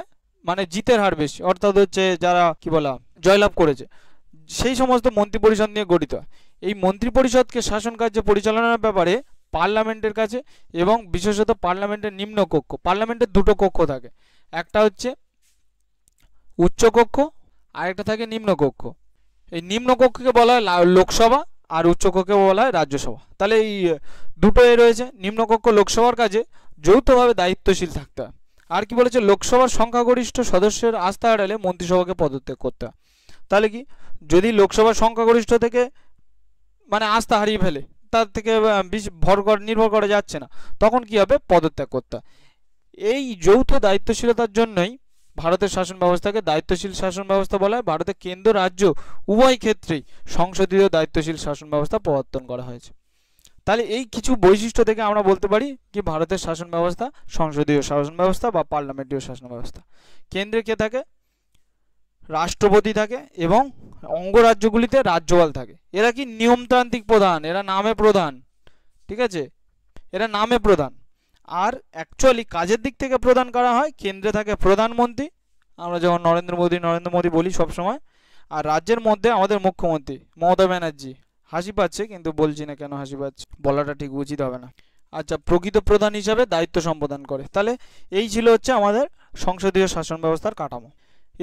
মানে জিতের হার বেশি অর্থাৎ হচ্ছে যারা কি বলা জয়লাভ করেছে সেই সমস্ত মন্ত্রী পরিষদ নিয়ে গঠিত এই মন্ত্রিপরিষদকে শাসন কার্য পরিচালনার ব্যাপারে পার্লামেন্টের কাছে এবং বিশেষত পার্লামেন্টের নিম্ন কক্ষ পার্লামেন্টের দুটো কক্ষ থাকে একটা হচ্ছে উচ্চকক্ষ আর একটা থাকে নিম্নকক্ষ এই নিম্নকক্ষকে বলা হয় লোকসভা আর উচ্চকক্ষেও বলা হয় রাজ্যসভা তাহলে এই দুটোই রয়েছে নিম্নকক্ষ লোকসভার কাজে যৌথভাবে দায়িত্বশীল থাকতে হয় আর কি বলেছে লোকসভার সংখ্যাগরিষ্ঠ সদস্যের আস্থা হারালে মন্ত্রিসভাকে পদত্যাগ করতে হয় তাহলে কি যদি লোকসভার সংখ্যাগরিষ্ঠ থেকে মানে আস্থা হারিয়ে ফেলে তার থেকে ভর নির্ভর করা যাচ্ছে না তখন কি হবে পদত্যাগ করতে এই যৌথ দায়িত্বশীলতার জন্যই ভারতের শাসন ব্যবস্থাকে দায়িত্বশীল শাসন ব্যবস্থা বলা হয় ভারতের কেন্দ্র রাজ্য উভয় ক্ষেত্রেই সংসদীয় দায়িত্বশীল শাসন ব্যবস্থা প্রবর্তন করা হয়েছে তাহলে এই কিছু বৈশিষ্ট্য থেকে আমরা বলতে পারি কি ভারতের শাসন ব্যবস্থা সংসদীয় শাসন ব্যবস্থা বা পার্লামেন্টীয় শাসন ব্যবস্থা কেন্দ্রে কে থাকে রাষ্ট্রপতি থাকে এবং অঙ্গরাজ্যগুলিতে রাজ্যপাল থাকে এরা কি নিয়মতান্ত্রিক প্রধান এরা নামে প্রধান ঠিক আছে এরা নামে প্রধান আর অ্যাকচুয়ালি কাজের দিক থেকে প্রদান করা হয় কেন্দ্রে থাকে প্রধানমন্ত্রী আমরা যেমন নরেন্দ্র মোদী নরেন্দ্র মোদী বলি সবসময় আর রাজ্যের মধ্যে আমাদের মুখ্যমন্ত্রী মমতা ব্যানার্জি হাসি পাচ্ছে কিন্তু বলছি না কেন হাসি পাচ্ছে বলাটা ঠিক উচিত হবে না আচ্ছা প্রকৃত প্রধান হিসাবে দায়িত্ব সম্পাদন করে তাহলে এই ছিল হচ্ছে আমাদের সংসদীয় শাসন ব্যবস্থার কাঠামো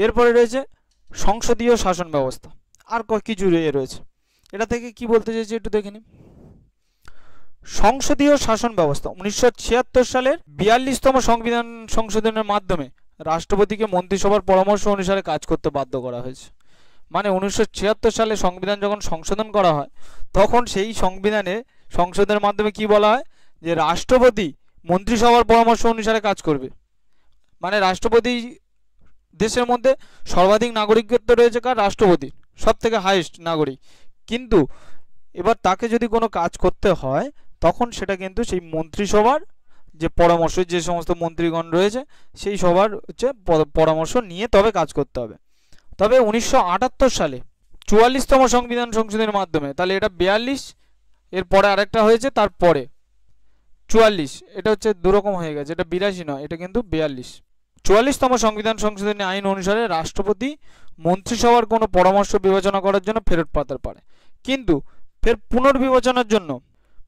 এরপরে রয়েছে সংসদীয় শাসন ব্যবস্থা আর কিছু রয়েছে এটা থেকে কি বলতে চাইছি একটু দেখে নিই সংসদীয় শাসন ব্যবস্থা উনিশশো সালের বিয়াল্লিশতম সংবিধান সংশোধনের মাধ্যমে রাষ্ট্রপতিকে মন্ত্রিসভার পরামর্শ অনুসারে কাজ করতে বাধ্য করা হয়েছে মানে উনিশশো সালে সংবিধান যখন সংশোধন করা হয় তখন সেই সংবিধানে সংশোধনের মাধ্যমে কি বলা হয় যে রাষ্ট্রপতি মন্ত্রিসভার পরামর্শ অনুসারে কাজ করবে মানে রাষ্ট্রপতি দেশের মধ্যে সর্বাধিক নাগরিকত্ব রয়েছে কার রাষ্ট্রপতি সব থেকে হাইয়েস্ট নাগরিক কিন্তু এবার তাকে যদি কোনো কাজ করতে হয় তখন সেটা কিন্তু সেই মন্ত্রিসভার যে পরামর্শ যে সমস্ত মন্ত্রীগণ রয়েছে সেই সবার হচ্ছে পরামর্শ নিয়ে তবে কাজ করতে হবে তবে উনিশশো সালে চুয়াল্লিশতম সংবিধান সংশোধনের মাধ্যমে তাহলে এটা বিয়াল্লিশ এর পরে আরেকটা হয়েছে তারপরে চুয়াল্লিশ এটা হচ্ছে দুরকম হয়ে গেছে এটা বিরাশি নয় এটা কিন্তু বিয়াল্লিশ চুয়াল্লিশতম সংবিধান সংশোধনী আইন অনুসারে রাষ্ট্রপতি মন্ত্রিসভার কোনো পরামর্শ বিবেচনা করার জন্য ফেরত পাতার পারে কিন্তু ফের পুনর্বিবেচনার জন্য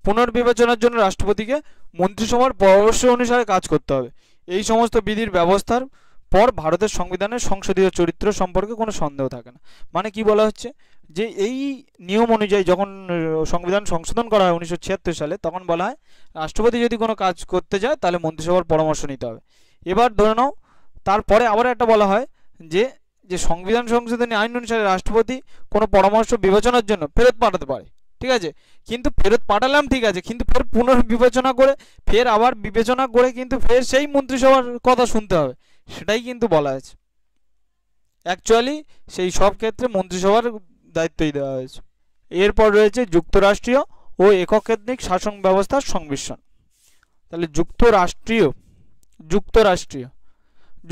পুনর্বিবেচনার জন্য রাষ্ট্রপতিকে মন্ত্রিসভার পরামর্শ অনুসারে কাজ করতে হবে এই সমস্ত বিধির ব্যবস্থার পর ভারতের সংবিধানের সংসদীয় চরিত্র সম্পর্কে কোনো সন্দেহ থাকে না মানে কি বলা হচ্ছে যে এই নিয়ম অনুযায়ী যখন সংবিধান সংশোধন করা হয় উনিশশো সালে তখন বলা হয় রাষ্ট্রপতি যদি কোনো কাজ করতে যায় তাহলে মন্ত্রিসভার পরামর্শ নিতে হবে এবার ধরে নাও তারপরে আবার একটা বলা হয় যে যে সংবিধান সংশোধনী আইন অনুসারে রাষ্ট্রপতি কোনো পরামর্শ বিবেচনার জন্য ফেরত পাঠাতে পারে ঠিক আছে কিন্তু ফেরত পাঠালাম ঠিক আছে কিন্তু ফের পুনর্বিবেচনা করে ফের আবার বিবেচনা করে কিন্তু ফের সেই মন্ত্রিসভার কথা শুনতে হবে সেটাই কিন্তু বলা হয়েছে অ্যাকচুয়ালি সেই সব ক্ষেত্রে মন্ত্রিসভার দায়িত্বই দেওয়া হয়েছে এরপর রয়েছে যুক্তরাষ্ট্রীয় ও এককেত্রিক শাসন ব্যবস্থার সংমিশ্রণ তাহলে যুক্তরাষ্ট্রীয় যুক্তরাষ্ট্রীয়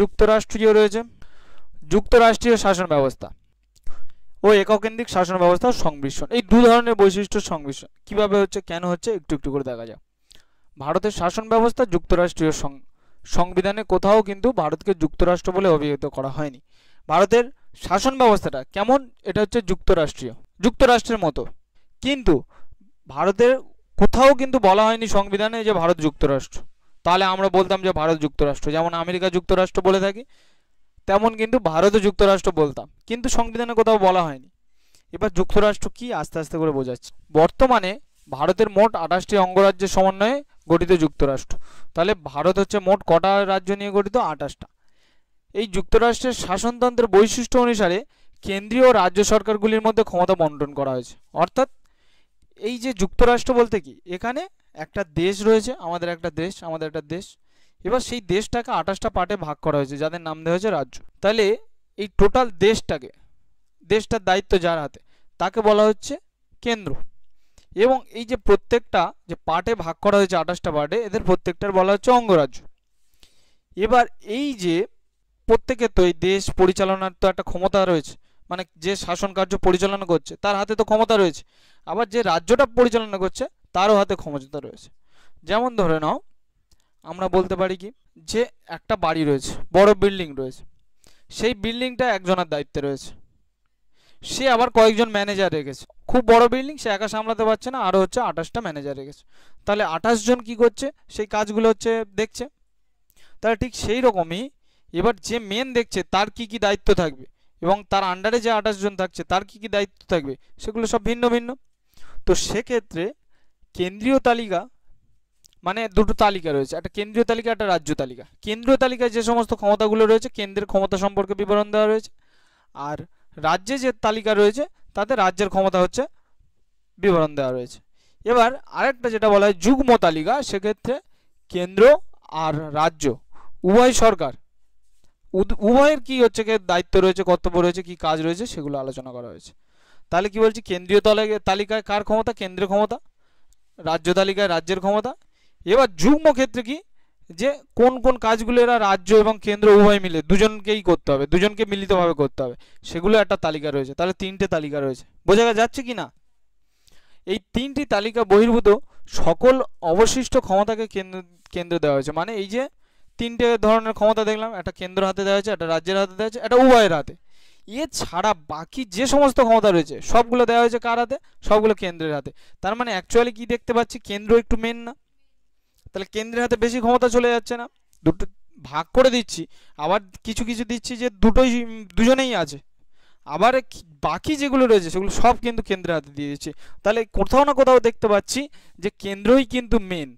যুক্তরাষ্ট্রীয় রয়েছে যুক্তরাষ্ট্রীয় শাসন ব্যবস্থা ও এককেন্দ্রিক শাসন ব্যবস্থার সংমিশ্রণ এই দু ধরনের বৈশিষ্ট্য সংমিশ্রণ কিভাবে হচ্ছে কেন হচ্ছে একটু একটু করে দেখা যাক ভারতের শাসন ব্যবস্থা যুক্তরাষ্ট্রীয় সংবিধানে কোথাও কিন্তু ভারতকে যুক্তরাষ্ট্র বলে অভিহিত করা হয়নি ভারতের শাসন ব্যবস্থাটা কেমন এটা হচ্ছে যুক্তরাষ্ট্রীয় যুক্তরাষ্ট্রের মতো কিন্তু ভারতের কোথাও কিন্তু বলা হয়নি সংবিধানে যে ভারত যুক্তরাষ্ট্র তাহলে আমরা বলতাম যে ভারত যুক্তরাষ্ট্র যেমন আমেরিকা যুক্তরাষ্ট্র বলে থাকি তেমন কিন্তু ভারত ও যুক্তরাষ্ট্র বলতাম কিন্তু সংবিধানে কোথাও বলা হয়নি এবার যুক্তরাষ্ট্র কি আস্তে আস্তে করে বোঝাচ্ছে বর্তমানে ভারতের মোট আঠাশটি অঙ্গরাজ্যের সমন্বয়ে গঠিত যুক্তরাষ্ট্র তাহলে ভারত হচ্ছে মোট কটা রাজ্য নিয়ে গঠিত আঠাশটা এই যুক্তরাষ্ট্রের শাসনতন্ত্রের বৈশিষ্ট্য অনুসারে কেন্দ্রীয় রাজ্য সরকারগুলির মধ্যে ক্ষমতা বন্টন করা হয়েছে অর্থাৎ এই যে যুক্তরাষ্ট্র বলতে কি এখানে একটা দেশ রয়েছে আমাদের একটা দেশ আমাদের একটা দেশ এবার সেই দেশটাকে আঠাশটা পার্টে ভাগ করা হয়েছে যাদের নাম দেওয়া হয়েছে রাজ্য তাহলে এই টোটাল দেশটাকে দেশটার দায়িত্ব যার হাতে তাকে বলা হচ্ছে কেন্দ্র এবং এই যে প্রত্যেকটা যে পার্টে ভাগ করা হয়েছে আঠাশটা পার্টে এদের প্রত্যেকটার বলা হচ্ছে অঙ্গরাজ্য এবার এই যে প্রত্যেকের তো এই দেশ পরিচালনার তো একটা ক্ষমতা রয়েছে মানে যে শাসন কার্য পরিচালনা করছে তার হাতে তো ক্ষমতা রয়েছে আবার যে রাজ্যটা পরিচালনা করছে তারও হাতে ক্ষমতা রয়েছে যেমন ধরে নাও আমরা বলতে পারি কি যে একটা বাড়ি রয়েছে বড় বিল্ডিং রয়েছে সেই বিল্ডিংটা একজনের দায়িত্বে রয়েছে সে আবার কয়েকজন ম্যানেজার রেখেছে খুব বড় বিল্ডিং সে একা সামলাতে পারছে না আরও হচ্ছে আঠাশটা ম্যানেজার রেখেছে তাহলে আঠাশ জন কি করছে সেই কাজগুলো হচ্ছে দেখছে তাহলে ঠিক সেই রকমই এবার যে মেন দেখছে তার কি কি দায়িত্ব থাকবে এবং তার আন্ডারে যে আঠাশ জন থাকছে তার কি কি দায়িত্ব থাকবে সেগুলো সব ভিন্ন ভিন্ন তো সেক্ষেত্রে কেন্দ্রীয় তালিকা মানে দুটো তালিকা রয়েছে একটা কেন্দ্রীয় তালিকা একটা রাজ্য তালিকা কেন্দ্রীয় তালিকায় যে সমস্ত ক্ষমতাগুলো রয়েছে কেন্দ্রের ক্ষমতা সম্পর্কে বিবরণ দেওয়া রয়েছে আর রাজ্যে যে তালিকা রয়েছে তাতে রাজ্যের ক্ষমতা হচ্ছে বিবরণ দেওয়া রয়েছে এবার আরেকটা যেটা বলা হয় যুগ্ম তালিকা সেক্ষেত্রে কেন্দ্র আর রাজ্য উভয় সরকার উভয়ের কি হচ্ছে দায়িত্ব রয়েছে কর্তব্য রয়েছে কি কাজ রয়েছে সেগুলো আলোচনা করা হয়েছে তাহলে কি বলছি কেন্দ্রীয় তালিকায় কার ক্ষমতা কেন্দ্রের ক্ষমতা রাজ্য তালিকায় রাজ্যের ক্ষমতা এবার যুগ্ম ক্ষেত্রে কি যে কোন কোন কাজগুলো এরা রাজ্য এবং কেন্দ্র উভয় মিলে দুজনকেই করতে হবে দুজনকে মিলিতভাবে করতে হবে সেগুলো একটা তালিকা রয়েছে তাহলে তিনটে তালিকা রয়েছে বোঝা যাচ্ছে কি না এই তিনটি তালিকা বহির্ভূত সকল অবশিষ্ট ক্ষমতাকে কেন্দ্র কেন্দ্র দেওয়া হয়েছে মানে এই যে তিনটে ধরনের ক্ষমতা দেখলাম একটা কেন্দ্র হাতে দেওয়া হয়েছে একটা রাজ্যের হাতে দেওয়া হয়েছে একটা উভয়ের হাতে এছাড়া বাকি যে সমস্ত ক্ষমতা রয়েছে সবগুলো দেওয়া হয়েছে কার হাতে সবগুলো কেন্দ্রের হাতে তার মানে অ্যাকচুয়ালি কি দেখতে পাচ্ছি কেন্দ্র একটু মেন না তাহলে কেন্দ্রের হাতে বেশি ক্ষমতা চলে যাচ্ছে না দুটো ভাগ করে দিচ্ছি আবার কিছু কিছু দিচ্ছি যে দুটোই দুজনেই আছে আবার বাকি যেগুলো রয়েছে সেগুলো সব কিন্তু কেন্দ্রের হাতে দিয়ে দিচ্ছে তাহলে কোথাও না কোথাও দেখতে পাচ্ছি যে কেন্দ্রই কিন্তু মেন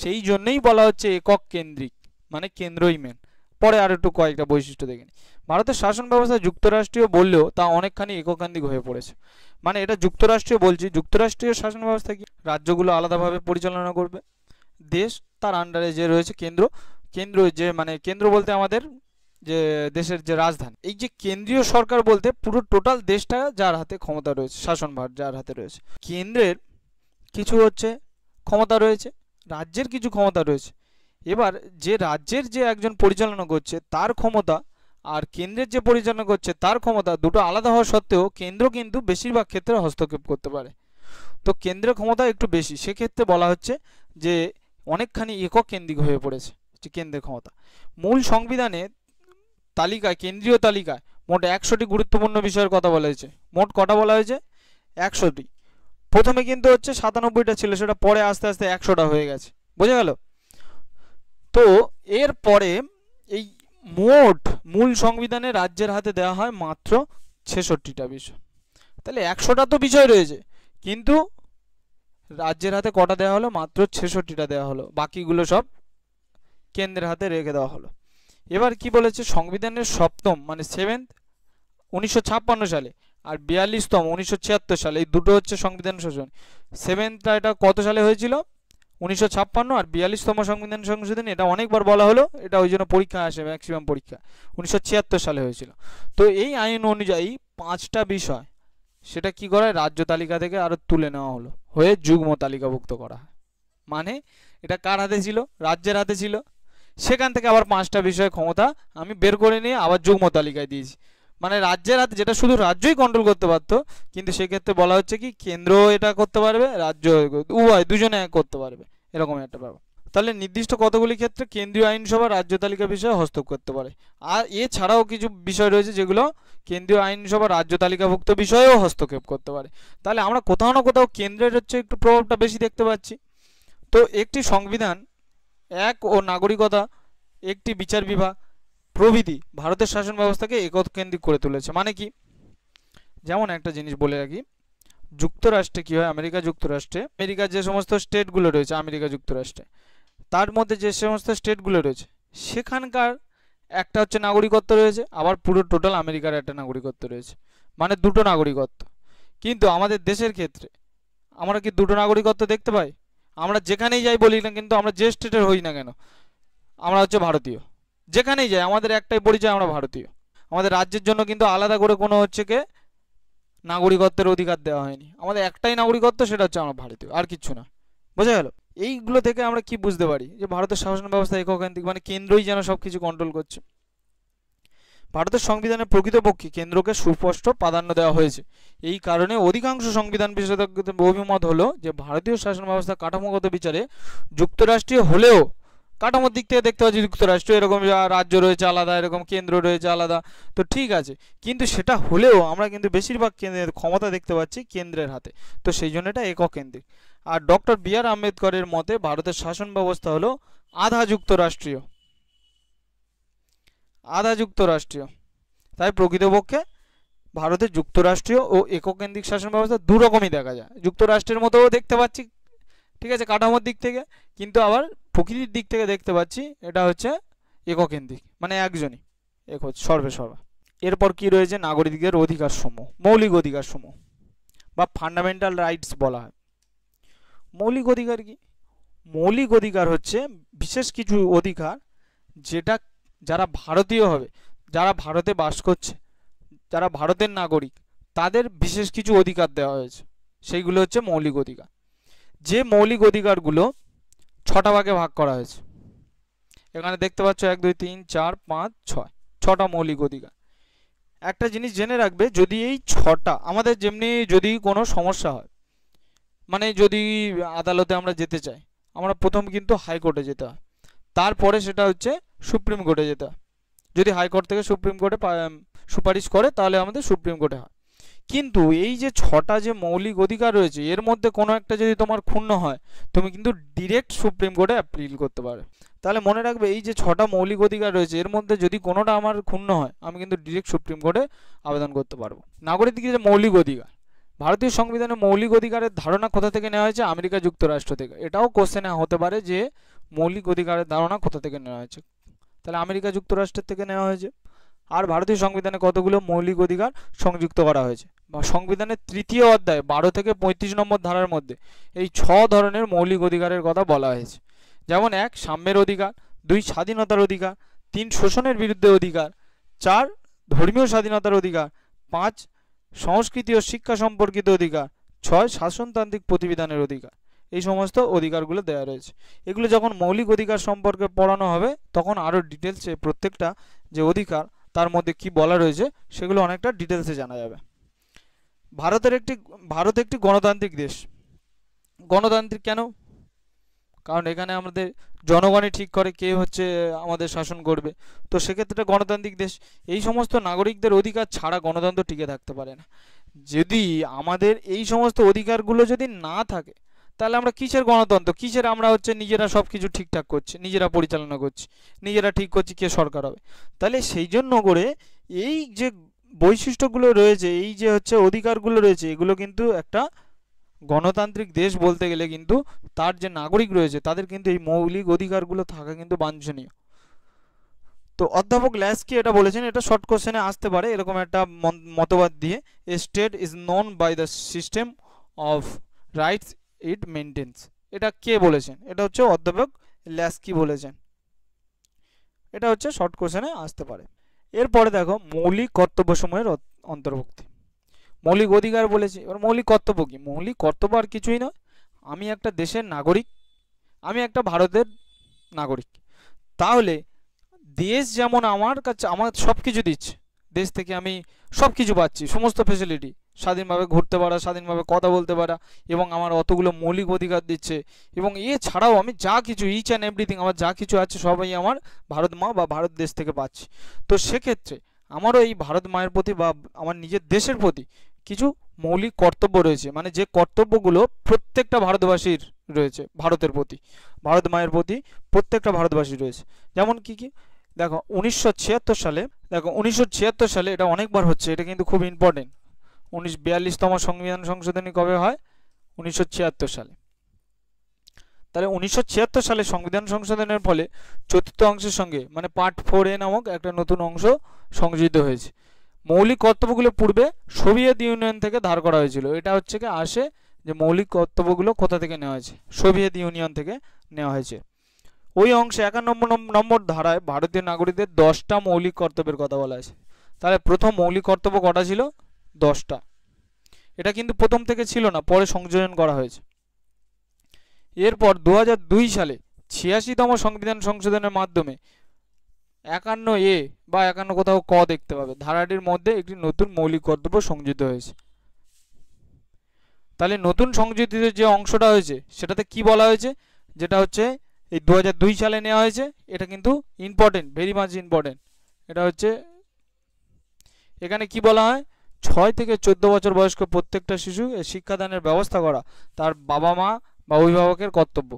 সেই জন্যেই বলা হচ্ছে একক কেন্দ্রিক মানে কেন্দ্রই মেন পরে আর একটু কয়েকটা বৈশিষ্ট্য দেখে নিই ভারতের শাসন ব্যবস্থা যুক্তরাষ্ট্রীয় বললেও তা অনেকখানি এককান্দিক হয়ে পড়েছে মানে এটা যুক্তরাষ্ট্রীয় বলছি যুক্তরাষ্ট্রীয় শাসন ব্যবস্থা কি রাজ্যগুলো আলাদাভাবে পরিচালনা করবে দেশ তার আন্ডারে যে রয়েছে কেন্দ্র কেন্দ্র যে মানে কেন্দ্র বলতে আমাদের যে দেশের যে রাজধানী এই যে কেন্দ্রীয় সরকার বলতে পুরো টোটাল দেশটা যার হাতে ক্ষমতা রয়েছে শাসনভার যার হাতে রয়েছে কেন্দ্রের কিছু হচ্ছে ক্ষমতা রয়েছে রাজ্যের কিছু ক্ষমতা রয়েছে এবার যে রাজ্যের যে একজন পরিচালনা করছে তার ক্ষমতা আর কেন্দ্রের যে পরিচালনা করছে তার ক্ষমতা দুটো আলাদা হওয়া সত্ত্বেও কেন্দ্র কিন্তু বেশিরভাগ ক্ষেত্রে হস্তক্ষেপ করতে পারে তো কেন্দ্রের ক্ষমতা একটু বেশি সেক্ষেত্রে বলা হচ্ছে যে অনেকখানি একক কেন্দ্রিক হয়ে পড়েছে কেন্দ্রের ক্ষমতা মূল সংবিধানে তালিকায় কেন্দ্রীয় তালিকায় মোট একশোটি গুরুত্বপূর্ণ বিষয়ের কথা বলা হয়েছে মোট কটা বলা হয়েছে একশোটি প্রথমে কিন্তু হচ্ছে সাতানব্বইটা ছিল সেটা পরে আস্তে আস্তে একশোটা হয়ে গেছে বোঝা গেল তো এর পরে এই মোট মূল সংবিধানে রাজ্যের হাতে দেওয়া হয় মাত্র ছেষট্টিটা বিষয় তাহলে একশোটা তো বিষয় রয়েছে কিন্তু রাজ্যের হাতে কটা দেওয়া হলো মাত্র ছেষট্টিটা দেওয়া হলো বাকিগুলো সব কেন্দ্রের হাতে রেখে দেওয়া হলো এবার কি বলেছে সংবিধানের সপ্তম মানে সেভেন্থ উনিশশো সালে আর বিয়াল্লিশতম উনিশশো সালে এই দুটো হচ্ছে সংবিধান শাসন সেভেন্থটা এটা কত সালে হয়েছিল উনিশশো আর বিয়াল্লিশতম সংবিধান সংশোধন এটা অনেকবার বলা হলো এটা ওই জন্য পরীক্ষা আসে ম্যাক্সিমাম পরীক্ষা উনিশশো সালে হয়েছিল তো এই আইন অনুযায়ী পাঁচটা বিষয় সেটা কি করা রাজ্য তালিকা থেকে আরও তুলে নেওয়া হলো হয়ে যুগ্ম তালিকাভুক্ত করা হয় মানে এটা কার হাতে ছিল রাজ্যের হাতে ছিল সেখান থেকে আবার পাঁচটা বিষয় ক্ষমতা আমি বের করে নিয়ে আবার যুগ্ম তালিকায় দিয়েছি মানে রাজ্যের হাতে যেটা শুধু রাজ্যই কন্ট্রোল করতে পারতো কিন্তু সেক্ষেত্রে বলা হচ্ছে কি কেন্দ্র এটা করতে পারবে রাজ্য উভয় দুজনে করতে পারবে এরকম একটা ব্যাপার তাহলে নির্দিষ্ট কতগুলি ক্ষেত্রে কেন্দ্রীয় আইনসভা রাজ্য তালিকা বিষয়ে হস্তক্ষেপ করতে পারে আর এছাড়াও কিছু বিষয় রয়েছে যেগুলো কেন্দ্রীয় আইনসভা রাজ্য তালিকাভুক্ত বিষয়েও হস্তক্ষেপ করতে পারে তাহলে আমরা কোথাও না কোথাও কেন্দ্রের হচ্ছে একটু প্রভাবটা বেশি দেখতে পাচ্ছি তো একটি সংবিধান এক ও নাগরিকতা একটি বিচার বিভাগ প্রভৃতি ভারতের শাসন ব্যবস্থাকে এককেন্দ্রিক করে তুলেছে মানে কি যেমন একটা জিনিস বলে রাখি যুক্তরাষ্ট্রে কী হয় আমেরিকা যুক্তরাষ্ট্রে আমেরিকার যে সমস্ত স্টেটগুলো রয়েছে আমেরিকা যুক্তরাষ্ট্রে তার মধ্যে যে সমস্ত স্টেটগুলো রয়েছে সেখানকার একটা হচ্ছে নাগরিকত্ব রয়েছে আবার পুরো টোটাল আমেরিকার একটা নাগরিকত্ব রয়েছে মানে দুটো নাগরিকত্ব কিন্তু আমাদের দেশের ক্ষেত্রে আমরা কি দুটো নাগরিকত্ব দেখতে পাই আমরা যেখানেই যাই বলি না কিন্তু আমরা যে স্টেটের হই না কেন আমরা হচ্ছে ভারতীয় যেখানেই যাই আমাদের একটাই পরিচয় আমরা ভারতীয় আমাদের রাজ্যের জন্য কিন্তু আলাদা করে কোনো হচ্ছে কে নাগরিকত্বের অধিকার দেওয়া হয়নি আমাদের একটাই নাগরিকত্ব সেটা হচ্ছে আমরা ভারতীয় আর কিছু না বোঝা গেল এইগুলো থেকে আমরা কি বুঝতে পারি যে ভারতের শাসন ব্যবস্থা একক মানে কেন্দ্রই যেন সব কিছু কন্ট্রোল করছে ভারতের সংবিধানের প্রকৃতপক্ষে কেন্দ্রকে সুস্পষ্ট প্রাধান্য দেওয়া হয়েছে এই কারণে অধিকাংশ সংবিধান বিশেষজ্ঞদের অভিমত হলো যে ভারতীয় শাসন ব্যবস্থা কাঠামোগত বিচারে যুক্তরাষ্ট্রীয় হলেও কাঠামোর দিক থেকে দেখতে পাচ্ছি যুক্তরাষ্ট্র এরকম রাজ্য রয়েছে আলাদা এরকম কেন্দ্র রয়েছে আলাদা তো ঠিক আছে কিন্তু সেটা হলেও আমরা কিন্তু বেশিরভাগ কেন্দ্রের ক্ষমতা দেখতে পাচ্ছি কেন্দ্রের হাতে তো সেই জন্য এটা একক কেন্দ্রিক আর ডক্টর বি আর আম্বেদকরের মতে ভারতের শাসন ব্যবস্থা হলো আধা যুক্তরাষ্ট্রীয় আধা যুক্তরাষ্ট্রীয় তাই প্রকৃতপক্ষে ভারতে যুক্তরাষ্ট্রীয় ও এককেন্দ্রিক শাসন ব্যবস্থা দুরকমই দেখা যায় যুক্তরাষ্ট্রের মতোও দেখতে পাচ্ছি ঠিক আছে কাঠামোর দিক থেকে কিন্তু আবার প্রকৃতির দিক থেকে দেখতে পাচ্ছি এটা হচ্ছে এককেন্দ্রিক মানে একজনই এক হচ্ছে সর্বে সর্বা এরপর কি রয়েছে নাগরিকদের অধিকার সমূহ মৌলিক অধিকার সমূহ বা ফান্ডামেন্টাল রাইটস বলা হয় মৌলিক অধিকার কি মৌলিক অধিকার হচ্ছে বিশেষ কিছু অধিকার যেটা যারা ভারতীয় হবে যারা ভারতে বাস করছে যারা ভারতের নাগরিক তাদের বিশেষ কিছু অধিকার দেওয়া হয়েছে সেইগুলো হচ্ছে মৌলিক অধিকার যে মৌলিক অধিকারগুলো ছটা ভাগে ভাগ করা হয়েছে এখানে দেখতে পাচ্ছ এক দুই তিন চার পাঁচ ছয় ছটা মৌলিক অধিকার একটা জিনিস জেনে রাখবে যদি এই ছটা আমাদের যেমনি যদি কোনো সমস্যা হয় মানে যদি আদালতে আমরা যেতে চাই আমরা প্রথম কিন্তু হাইকোর্টে যেতে হয় তারপরে সেটা হচ্ছে সুপ্রিম কোর্টে যেতে হয় যদি হাইকোর্ট থেকে সুপ্রিম কোর্টে সুপারিশ করে তাহলে আমাদের সুপ্রিম কোর্টে হয় কিন্তু এই যে ছটা যে মৌলিক অধিকার রয়েছে এর মধ্যে কোনো একটা যদি তোমার ক্ষুণ্ণ হয় তুমি কিন্তু ডিরেক্ট সুপ্রিম কোর্টে অ্যাপিল করতে পারো তাহলে মনে রাখবে এই যে ছটা মৌলিক অধিকার রয়েছে এর মধ্যে যদি কোনোটা আমার ক্ষুণ্ণ হয় আমি কিন্তু ডিরেক্ট সুপ্রিম কোর্টে আবেদন করতে পারবো নাগরিকদের যে মৌলিক অধিকার ভারতীয় সংবিধানে মৌলিক অধিকারের ধারণা কোথা থেকে নেওয়া হয়েছে আমেরিকা যুক্তরাষ্ট্র থেকে এটাও কোশ্চেনে হতে পারে যে মৌলিক অধিকারের ধারণা কোথা থেকে নেওয়া হয়েছে তাহলে আমেরিকা যুক্তরাষ্ট্রের থেকে নেওয়া হয়েছে আর ভারতীয় সংবিধানে কতগুলো মৌলিক অধিকার সংযুক্ত করা হয়েছে বা সংবিধানের তৃতীয় অধ্যায় বারো থেকে পঁয়ত্রিশ নম্বর ধারার মধ্যে এই ছ ধরনের মৌলিক অধিকারের কথা বলা হয়েছে যেমন এক সাম্যের অধিকার দুই স্বাধীনতার অধিকার তিন শোষণের বিরুদ্ধে অধিকার চার ধর্মীয় স্বাধীনতার অধিকার পাঁচ সংস্কৃতি ও শিক্ষা সম্পর্কিত অধিকার ছয় শাসনতান্ত্রিক প্রতিবিধানের অধিকার এই সমস্ত অধিকারগুলো দেওয়া রয়েছে এগুলো যখন মৌলিক অধিকার সম্পর্কে পড়ানো হবে তখন আরও ডিটেলসে প্রত্যেকটা যে অধিকার তার মধ্যে কি বলা রয়েছে সেগুলো অনেকটা ডিটেলসে জানা যাবে ভারতের একটি ভারত একটি গণতান্ত্রিক দেশ গণতান্ত্রিক কেন কারণ এখানে আমাদের জনগণই ঠিক করে কে হচ্ছে আমাদের শাসন করবে তো সেক্ষেত্রে গণতান্ত্রিক দেশ এই সমস্ত নাগরিকদের অধিকার ছাড়া গণতন্ত্র টিকে থাকতে পারে না যদি আমাদের এই সমস্ত অধিকারগুলো যদি না থাকে তাহলে আমরা কিসের গণতন্ত্র কিসের আমরা হচ্ছে নিজেরা সব কিছু ঠিকঠাক করছি নিজেরা পরিচালনা করছি নিজেরা ঠিক করছি কে সরকার হবে তাহলে সেই জন্য করে এই যে বৈশিষ্ট্যগুলো রয়েছে এই যে হচ্ছে অধিকারগুলো রয়েছে এগুলো কিন্তু একটা গণতান্ত্রিক দেশ বলতে গেলে কিন্তু তার যে নাগরিক রয়েছে তাদের কিন্তু এই মৌলিক অধিকারগুলো থাকা কিন্তু বাঞ্ছনীয় তো অধ্যাপক ল্যাসকি এটা বলেছেন এটা শর্ট কোশ্চেনে আসতে পারে এরকম একটা মতবাদ দিয়ে a state is known by the system of rights it maintains এটা কে বলেছেন এটা হচ্ছে অধ্যাপক ল্যাসকি বলেছেন এটা হচ্ছে শর্ট কোশ্চেনে আসতে পারে এরপরে দেখো মৌলিক কর্তব্যসমূহের অন্তর্ভুক্তি মৌলিক অধিকার বলেছে এবার মৌলিক কর্তব্য কি মৌলিক কর্তব্য আর কিছুই নয় আমি একটা দেশের নাগরিক আমি একটা ভারতের নাগরিক তাহলে দেশ যেমন আমার কাছে আমার সব কিছু দিচ্ছে দেশ থেকে আমি সব কিছু পাচ্ছি সমস্ত ফেসিলিটি স্বাধীনভাবে ঘুরতে পারা স্বাধীনভাবে কথা বলতে পারা এবং আমার অতগুলো মৌলিক অধিকার দিচ্ছে এবং এ ছাড়াও আমি যা কিছু ইচ অ্যান্ড এভরিথিং আমার যা কিছু আছে সবাই আমার ভারত মা বা ভারত দেশ থেকে পাচ্ছি তো সেক্ষেত্রে আমারও এই ভারত মায়ের প্রতি বা আমার নিজের দেশের প্রতি কিছু মৌলিক কর্তব্য রয়েছে মানে যে কর্তব্যগুলো প্রত্যেকটা ভারতবাসীর রয়েছে ভারতের প্রতি ভারত মায়ের প্রতি প্রত্যেকটা ভারতবাসী রয়েছে যেমন কি কি দেখো উনিশশো সালে দেখো উনিশশো সালে এটা অনেকবার হচ্ছে এটা কিন্তু খুব ইম্পর্টেন্ট উনিশ বিয়াল্লিশতম সংবিধান সংশোধনী কবে হয় উনিশশো সালে তাহলে উনিশশো সালে সংবিধান সংশোধনের ফলে চতুর্থ অংশের সঙ্গে মানে পার্ট ফোর এ নামক একটা নতুন অংশ সংযোজিত হয়েছে মৌলিক কর্তব্যগুলো পূর্বে সোভিয়েত ইউনিয়ন থেকে ধার করা হয়েছিল এটা হচ্ছে কি আসে যে মৌলিক কর্তব্যগুলো কোথা থেকে নেওয়া হয়েছে সোভিয়েত ইউনিয়ন থেকে নেওয়া হয়েছে ওই অংশে একানব্বই নম্বর ধারায় ভারতীয় নাগরিকদের দশটা মৌলিক কর্তব্যের কথা বলা আছে তাহলে প্রথম মৌলিক কর্তব্য কটা ছিল দশটা এটা কিন্তু প্রথম থেকে ছিল না পরে সংযোজন করা হয়েছে এরপর দু সালে ছিয়াশিতম সংবিধান সংশোধনের মাধ্যমে একান্ন এ বা একান্ন কোথাও ক দেখতে পাবে ধারাটির মধ্যে একটি নতুন মৌলিক কর্তব্য সংযুক্ত হয়েছে তাহলে নতুন সংযোজিত যে অংশটা হয়েছে সেটাতে কি বলা হয়েছে যেটা হচ্ছে এই দু দুই সালে নেওয়া হয়েছে এটা কিন্তু ইম্পর্টেন্ট ভেরি মাচ ইম্পর্টেন্ট এটা হচ্ছে এখানে কি বলা হয় ছয় থেকে চোদ্দ বছর বয়স্ক প্রত্যেকটা শিশু শিক্ষাদানের ব্যবস্থা করা তার বাবা মা বা অভিভাবকের কর্তব্য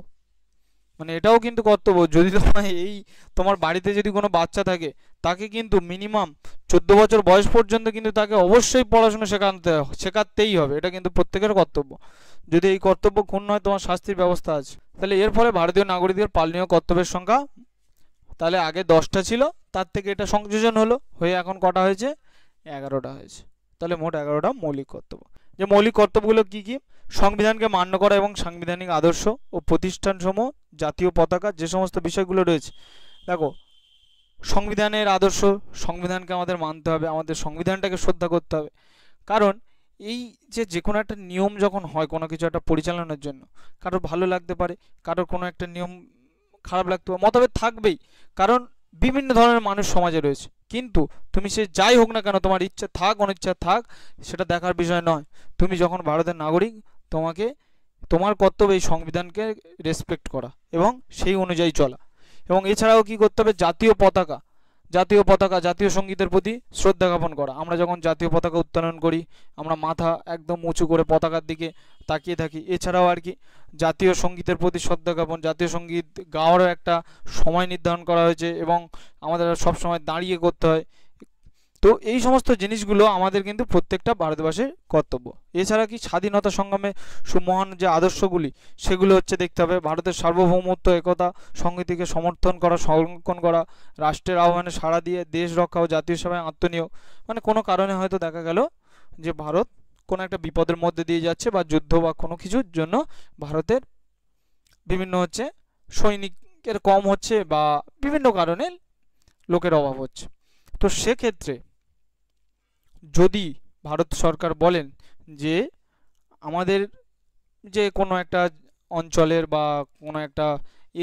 মানে এটাও কিন্তু কর্তব্য যদি তোমার এই তোমার বাড়িতে যদি কোনো বাচ্চা থাকে তাকে কিন্তু মিনিমাম চোদ্দ বছর বয়স পর্যন্ত কিন্তু তাকে অবশ্যই পড়াশুনো শেখাতে শেখাতেই হবে এটা কিন্তু প্রত্যেকের কর্তব্য যদি এই কর্তব্য ক্ষুণ্ণ হয় তোমার শাস্তির ব্যবস্থা আছে তাহলে এর ফলে ভারতীয় নাগরিকদের পালনীয় কর্তব্যের সংখ্যা তাহলে আগে দশটা ছিল তার থেকে এটা সংযোজন হলো হয়ে এখন কটা হয়েছে এগারোটা হয়েছে তাহলে মোট এগারোটা মৌলিক কর্তব্য যে মৌলিক কর্তব্যগুলো কি কি সংবিধানকে মান্য করা এবং সাংবিধানিক আদর্শ ও প্রতিষ্ঠানসমূহ জাতীয় পতাকা যে সমস্ত বিষয়গুলো রয়েছে দেখো সংবিধানের আদর্শ সংবিধানকে আমাদের মানতে হবে আমাদের সংবিধানটাকে শ্রদ্ধা করতে হবে কারণ এই যে যে কোনো একটা নিয়ম যখন হয় কোনো কিছু একটা পরিচালনার জন্য কারোর ভালো লাগতে পারে কারোর কোনো একটা নিয়ম খারাপ লাগতে পারে মতভেদ থাকবেই কারণ বিভিন্ন ধরনের মানুষ সমাজে রয়েছে কিন্তু তুমি সে যাই হোক না কেন তোমার ইচ্ছা থাক অনিচ্ছা থাক সেটা দেখার বিষয় নয় তুমি যখন ভারতের নাগরিক তোমাকে তোমার কর্তব্য এই সংবিধানকে রেসপেক্ট করা এবং সেই অনুযায়ী চলা এবং এছাড়াও কি করতে হবে জাতীয় পতাকা জাতীয় পতাকা জাতীয় সঙ্গীতের প্রতি শ্রদ্ধা জ্ঞাপন করা আমরা যখন জাতীয় পতাকা উত্তোলন করি আমরা মাথা একদম উঁচু করে পতাকার দিকে তাকিয়ে থাকি এছাড়াও আর কি জাতীয় সঙ্গীতের প্রতি শ্রদ্ধা জ্ঞাপন জাতীয় সঙ্গীত গাওয়ারও একটা সময় নির্ধারণ করা হয়েছে এবং আমাদের সব সময় দাঁড়িয়ে করতে হয় তো এই সমস্ত জিনিসগুলো আমাদের কিন্তু প্রত্যেকটা ভারতবাসীর কর্তব্য এছাড়া কি স্বাধীনতা সংগ্রামে সুমহান যে আদর্শগুলি সেগুলো হচ্ছে দেখতে হবে ভারতের সার্বভৌমত্ব একতা সংগীতিকে সমর্থন করা সংরক্ষণ করা রাষ্ট্রের আহ্বানে সাড়া দিয়ে দেশ রক্ষা ও জাতীয় সেবায় আত্মনীয় মানে কোনো কারণে হয়তো দেখা গেল যে ভারত কোনো একটা বিপদের মধ্যে দিয়ে যাচ্ছে বা যুদ্ধ বা কোনো কিছুর জন্য ভারতের বিভিন্ন হচ্ছে সৈনিকের কম হচ্ছে বা বিভিন্ন কারণে লোকের অভাব হচ্ছে তো সেক্ষেত্রে যদি ভারত সরকার বলেন যে আমাদের যে কোনো একটা অঞ্চলের বা কোনো একটা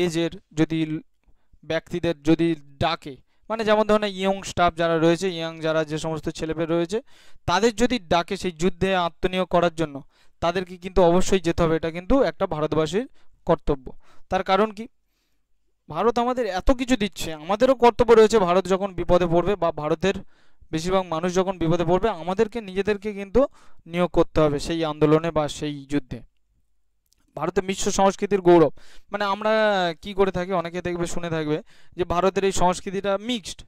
এজের যদি ব্যক্তিদের যদি ডাকে মানে যেমন ধরনের ইয়ং স্টাফ যারা রয়েছে ইয়ং যারা যে সমস্ত ছেলেমেয়ে রয়েছে তাদের যদি ডাকে সেই যুদ্ধে আত্মনিয়োগ করার জন্য তাদেরকে কিন্তু অবশ্যই যেতে হবে এটা কিন্তু একটা ভারতবাসীর কর্তব্য তার কারণ কি ভারত আমাদের এত কিছু দিচ্ছে আমাদেরও কর্তব্য রয়েছে ভারত যখন বিপদে পড়বে বা ভারতের বেশিরভাগ মানুষ যখন বিপদে পড়বে আমাদেরকে নিজেদেরকে কিন্তু নিয়োগ করতে হবে সেই আন্দোলনে বা সেই যুদ্ধে ভারতের মিশ্র সংস্কৃতির গৌরব মানে আমরা কি করে থাকি অনেকে দেখবে শুনে থাকবে যে ভারতের এই সংস্কৃতিটা মিক্সড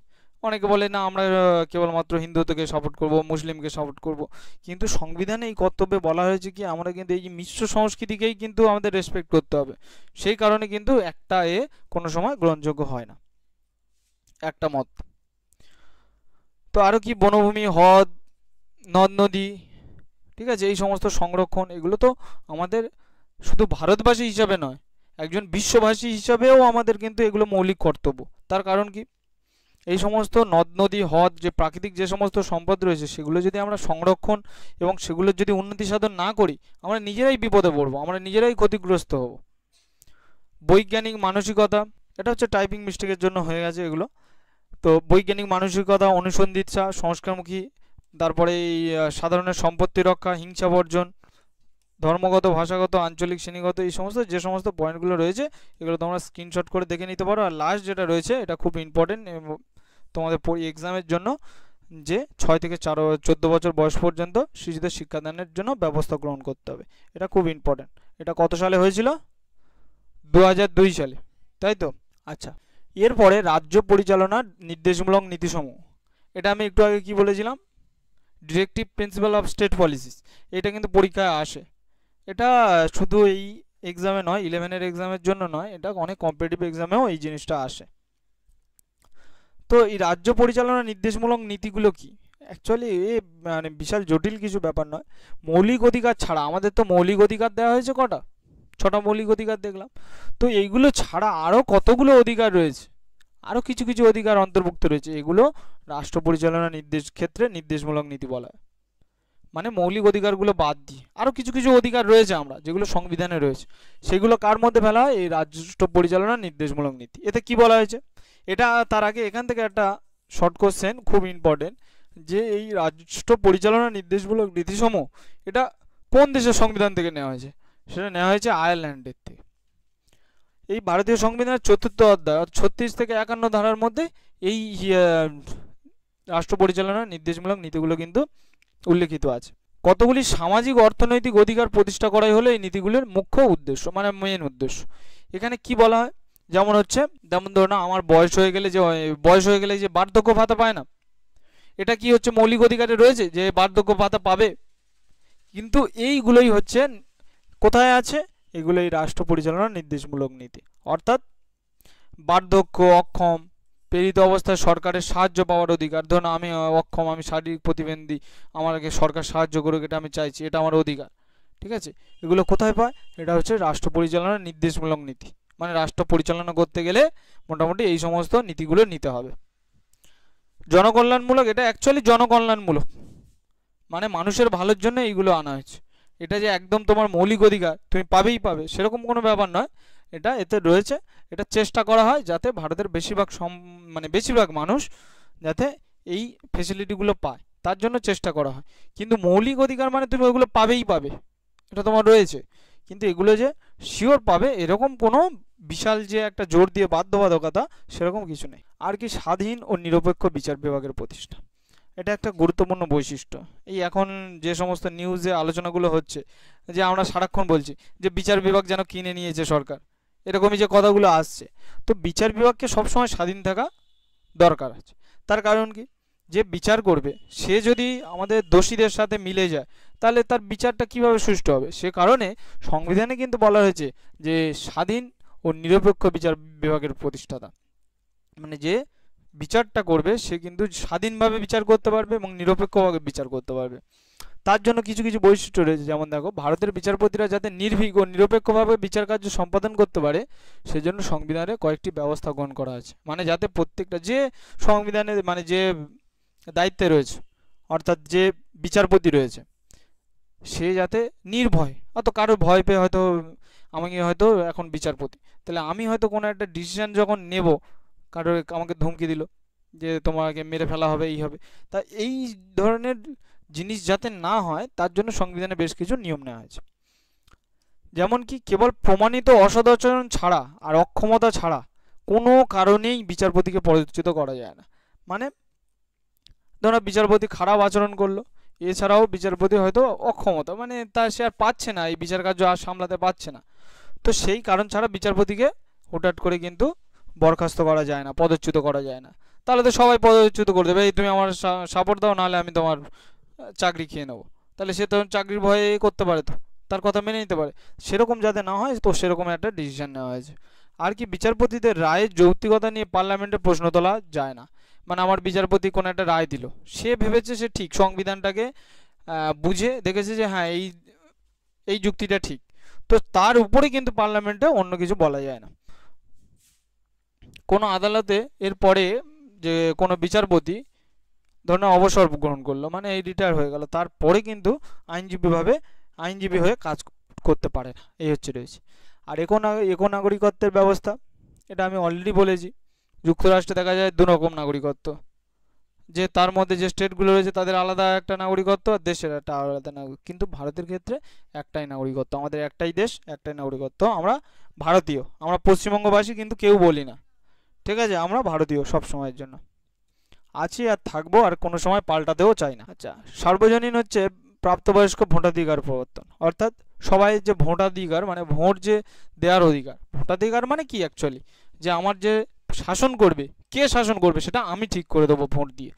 অনেকে বলে না আমরা কেবলমাত্র হিন্দুত্বকে সাপোর্ট করব মুসলিমকে সাপোর্ট করব কিন্তু সংবিধানে এই কর্তব্যে বলা হয়েছে কি আমরা কিন্তু এই মিশ্র সংস্কৃতিকেই কিন্তু আমাদের রেসপেক্ট করতে হবে সেই কারণে কিন্তু একটা এ কোনো সময় গ্রহণযোগ্য হয় না একটা মত তো আরও কি বনভূমি হ্রদ নদ নদী ঠিক আছে এই সমস্ত সংরক্ষণ এগুলো তো আমাদের শুধু ভারতবাসী হিসাবে নয় একজন বিশ্ববাসী হিসাবেও আমাদের কিন্তু এগুলো মৌলিক কর্তব্য তার কারণ কি এই সমস্ত নদ নদী হ্রদ যে প্রাকৃতিক যে সমস্ত সম্পদ রয়েছে সেগুলো যদি আমরা সংরক্ষণ এবং সেগুলোর যদি উন্নতি সাধন না করি আমরা নিজেরাই বিপদে পড়বো আমরা নিজেরাই ক্ষতিগ্রস্ত হব বৈজ্ঞানিক মানসিকতা এটা হচ্ছে টাইপিং মিস্টেকের জন্য হয়ে গেছে এগুলো তো বৈজ্ঞানিক মানসিকতা অনুসন্ধিৎসা সংস্কারমুখী তারপরে এই সাধারণের সম্পত্তি রক্ষা হিংসা বর্জন ধর্মগত ভাষাগত আঞ্চলিক শ্রেণীগত এই সমস্ত যে সমস্ত পয়েন্টগুলো রয়েছে এগুলো তোমরা স্ক্রিনশট করে দেখে নিতে পারো আর লাস্ট যেটা রয়েছে এটা খুব ইম্পর্টেন্ট তোমাদের এক্সামের জন্য যে ছয় থেকে চার চোদ্দো বছর বয়স পর্যন্ত শিশুদের শিক্ষাদানের জন্য ব্যবস্থা গ্রহণ করতে হবে এটা খুব ইম্পর্টেন্ট এটা কত সালে হয়েছিল দু সালে তাই তো আচ্ছা এরপরে রাজ্য পরিচালনা নির্দেশমূলক নীতিসমূহ এটা আমি একটু আগে কি বলেছিলাম directive principal of state policies এটা কিন্তু পরীক্ষায় আসে এটা শুধু এই এক্সামে নয় ইলেভেনের এক্সামের জন্য নয় এটা অনেক কম্পিটিভ এক্সামেও এই জিনিসটা আসে তো এই রাজ্য পরিচালনা নির্দেশমূলক নীতিগুলো কি অ্যাকচুয়ালি এ মানে বিশাল জটিল কিছু ব্যাপার নয় মৌলিক অধিকার ছাড়া আমাদের তো মৌলিক অধিকার দেওয়া হয়েছে কটা ছটা মৌলিক অধিকার দেখলাম তো এইগুলো ছাড়া আরও কতগুলো অধিকার রয়েছে আরও কিছু কিছু অধিকার অন্তর্ভুক্ত রয়েছে এগুলো রাষ্ট্র পরিচালনা নির্দেশ ক্ষেত্রে নির্দেশমূলক নীতি বলা হয় মানে মৌলিক অধিকারগুলো বাদ দিয়ে আরও কিছু কিছু অধিকার রয়েছে আমরা যেগুলো সংবিধানে রয়েছে সেগুলো কার মধ্যে ফেলা হয় এই রাষ্ট্র পরিচালনা নির্দেশমূলক নীতি এতে কি বলা হয়েছে এটা তার আগে এখান থেকে একটা শর্ট কোশ্চেন খুব ইম্পর্টেন্ট যে এই রাষ্ট্র পরিচালনা নির্দেশমূলক নীতিসমূহ এটা কোন দেশের সংবিধান থেকে নেওয়া হয়েছে সেটা নেওয়া হয়েছে আয়ারল্যান্ডের থেকে এই ভারতীয় সংবিধানের চতুর্থ অধ্যায় ছত্রিশ থেকে একান্ন ধারার মধ্যে এই ইয়ে, রাষ্ট্র পরিচালনার নির্দেশমূলক নীতিগুলো কিন্তু উল্লেখিত আছে কতগুলি সামাজিক অর্থনৈতিক অধিকার প্রতিষ্ঠা করাই হলো এই নীতিগুলির মুখ্য উদ্দেশ্য মানে মেন উদ্দেশ্য এখানে কি বলা হয় যেমন হচ্ছে যেমন ধরো না আমার বয়স হয়ে গেলে যে বয়স হয়ে গেলে যে বার্ধক্য ভাতা পায় না এটা কি হচ্ছে মৌলিক অধিকারে রয়েছে যে বার্ধক্য ভাতা পাবে কিন্তু এইগুলোই হচ্ছে কোথায় আছে এগুলো এই রাষ্ট্র পরিচালনার নির্দেশমূলক নীতি অর্থাৎ বার্ধক্য অক্ষম প্রেরিত অবস্থায় সরকারের সাহায্য পাওয়ার অধিকার ধরুন আমি অক্ষম আমি শারীরিক প্রতিবন্ধী আমাকে সরকার সাহায্য করুক এটা আমি চাইছি এটা আমার অধিকার ঠিক আছে এগুলো কোথায় পায় এটা হচ্ছে রাষ্ট্র পরিচালনার নির্দেশমূলক নীতি মানে রাষ্ট্র পরিচালনা করতে গেলে মোটামুটি এই সমস্ত নীতিগুলো নিতে হবে জনকল্যাণমূলক এটা অ্যাকচুয়ালি জনকল্যাণমূলক মানে মানুষের ভালোর জন্য এইগুলো আনা হয়েছে এটা যে একদম তোমার মৌলিক অধিকার তুমি পাবেই পাবে সেরকম কোনো ব্যাপার নয় এটা এতে রয়েছে এটা চেষ্টা করা হয় যাতে ভারতের বেশিরভাগ সম মানে বেশিরভাগ মানুষ যাতে এই ফেসিলিটিগুলো পায় তার জন্য চেষ্টা করা হয় কিন্তু মৌলিক অধিকার মানে তুমি ওগুলো পাবেই পাবে এটা তোমার রয়েছে কিন্তু এগুলো যে শিওর পাবে এরকম কোনো বিশাল যে একটা জোর দিয়ে বাধ্যবাধকতা সেরকম কিছু নেই আর কি স্বাধীন ও নিরপেক্ষ বিচার বিভাগের প্রতিষ্ঠা এটা একটা গুরুত্বপূর্ণ বৈশিষ্ট্য এই এখন যে সমস্ত নিউজে আলোচনাগুলো হচ্ছে যে আমরা সারাক্ষণ বলছি যে বিচার বিভাগ যেন কিনে নিয়েছে সরকার এরকমই যে কথাগুলো আসছে তো বিচার বিভাগকে সবসময় স্বাধীন থাকা দরকার আছে তার কারণ কি যে বিচার করবে সে যদি আমাদের দোষীদের সাথে মিলে যায় তাহলে তার বিচারটা কিভাবে সুষ্ঠু হবে সে কারণে সংবিধানে কিন্তু বলা হয়েছে যে স্বাধীন ও নিরপেক্ষ বিচার বিভাগের প্রতিষ্ঠাতা মানে যে বিচারটা করবে সে কিন্তু স্বাধীনভাবে বিচার করতে পারবে এবং নিরপেক্ষভাবে বিচার করতে পারবে তার জন্য কিছু কিছু বৈশিষ্ট্য রয়েছে যেমন দেখো ভারতের বিচারপতিরা যাতে নির্ভীক ও নিরপেক্ষভাবে বিচার কার্য সম্পাদন করতে পারে সেজন্য সংবিধানে কয়েকটি ব্যবস্থা গ্রহণ করা আছে মানে যাতে প্রত্যেকটা যে সংবিধানে মানে যে দায়িত্বে রয়েছে অর্থাৎ যে বিচারপতি রয়েছে সে যাতে নির্ভয় অত কারো ভয় পেয়ে হয়তো আমাকে হয়তো এখন বিচারপতি তাহলে আমি হয়তো কোনো একটা ডিসিশান যখন নেব কারোর আমাকে ধমকি দিল যে তোমাকে মেরে ফেলা হবে এই হবে তা এই ধরনের জিনিস যাতে না হয় তার জন্য সংবিধানে বেশ কিছু নিয়ম নেওয়া হয়েছে যেমন কি কেবল প্রমাণিত অসদাচরণ ছাড়া আর অক্ষমতা ছাড়া কোনো কারণেই বিচারপতিকে পরিচিত করা যায় না মানে ধরো বিচারপতি খারাপ আচরণ করলো এছাড়াও বিচারপতি হয়তো অক্ষমতা মানে তা সে আর পাচ্ছে না এই বিচার কার্য আর সামলাতে পারছে না তো সেই কারণ ছাড়া বিচারপতিকে হুটহাট করে কিন্তু বরখাস্ত করা যায় না পদচ্যুত করা যায় না তাহলে তো সবাই পদচ্যুত করে দেবে এই তুমি আমার সাপোর্ট দাও নাহলে আমি তোমার চাকরি খেয়ে নেবো তাহলে সে তো চাকরির ভয়ে করতে পারে তো তার কথা মেনে নিতে পারে সেরকম যাতে না হয় তো সেরকম একটা ডিসিশন নেওয়া হয়েছে আর কি বিচারপতিদের রায়ের যৌক্তিকতা নিয়ে পার্লামেন্টে প্রশ্ন তোলা যায় না মানে আমার বিচারপতি কোনো একটা রায় দিল সে ভেবেছে সে ঠিক সংবিধানটাকে বুঝে দেখেছে যে হ্যাঁ এই এই যুক্তিটা ঠিক তো তার উপরে কিন্তু পার্লামেন্টে অন্য কিছু বলা যায় না কোনো আদালতে এর পরে যে কোনো বিচারপতি ধরুন অবসর গ্রহণ করলো মানে এই রিটায়ার হয়ে গেল তারপরে কিন্তু আইনজীবীভাবে আইনজীবী হয়ে কাজ করতে পারে না এই হচ্ছে রয়েছে আর একো নাগরিকত্বের ব্যবস্থা এটা আমি অলরেডি বলেছি যুক্তরাষ্ট্রে দেখা যায় দু রকম নাগরিকত্ব যে তার মধ্যে যে স্টেটগুলো রয়েছে তাদের আলাদা একটা নাগরিকত্ব আর দেশের একটা আলাদা নাগরিক কিন্তু ভারতের ক্ষেত্রে একটাই নাগরিকত্ব আমাদের একটাই দেশ একটাই নাগরিকত্ব আমরা ভারতীয় আমরা পশ্চিমবঙ্গবাসী কিন্তু কেউ বলি না ঠিক আছে আমরা ভারতীয় সব সময়ের জন্য আছি আর থাকবো আর কোনো সময় পাল্টাতেও চাই না আচ্ছা সার্বজনীন হচ্ছে প্রাপ্তবয়স্ক ভোটাধিকার প্রবর্তন অর্থাৎ সবাই যে ভোটাধিকার মানে ভোট যে দেওয়ার অধিকার ভোটাধিকার মানে কি অ্যাকচুয়ালি যে আমার যে শাসন করবে কে শাসন করবে সেটা আমি ঠিক করে দেবো ভোট দিয়ে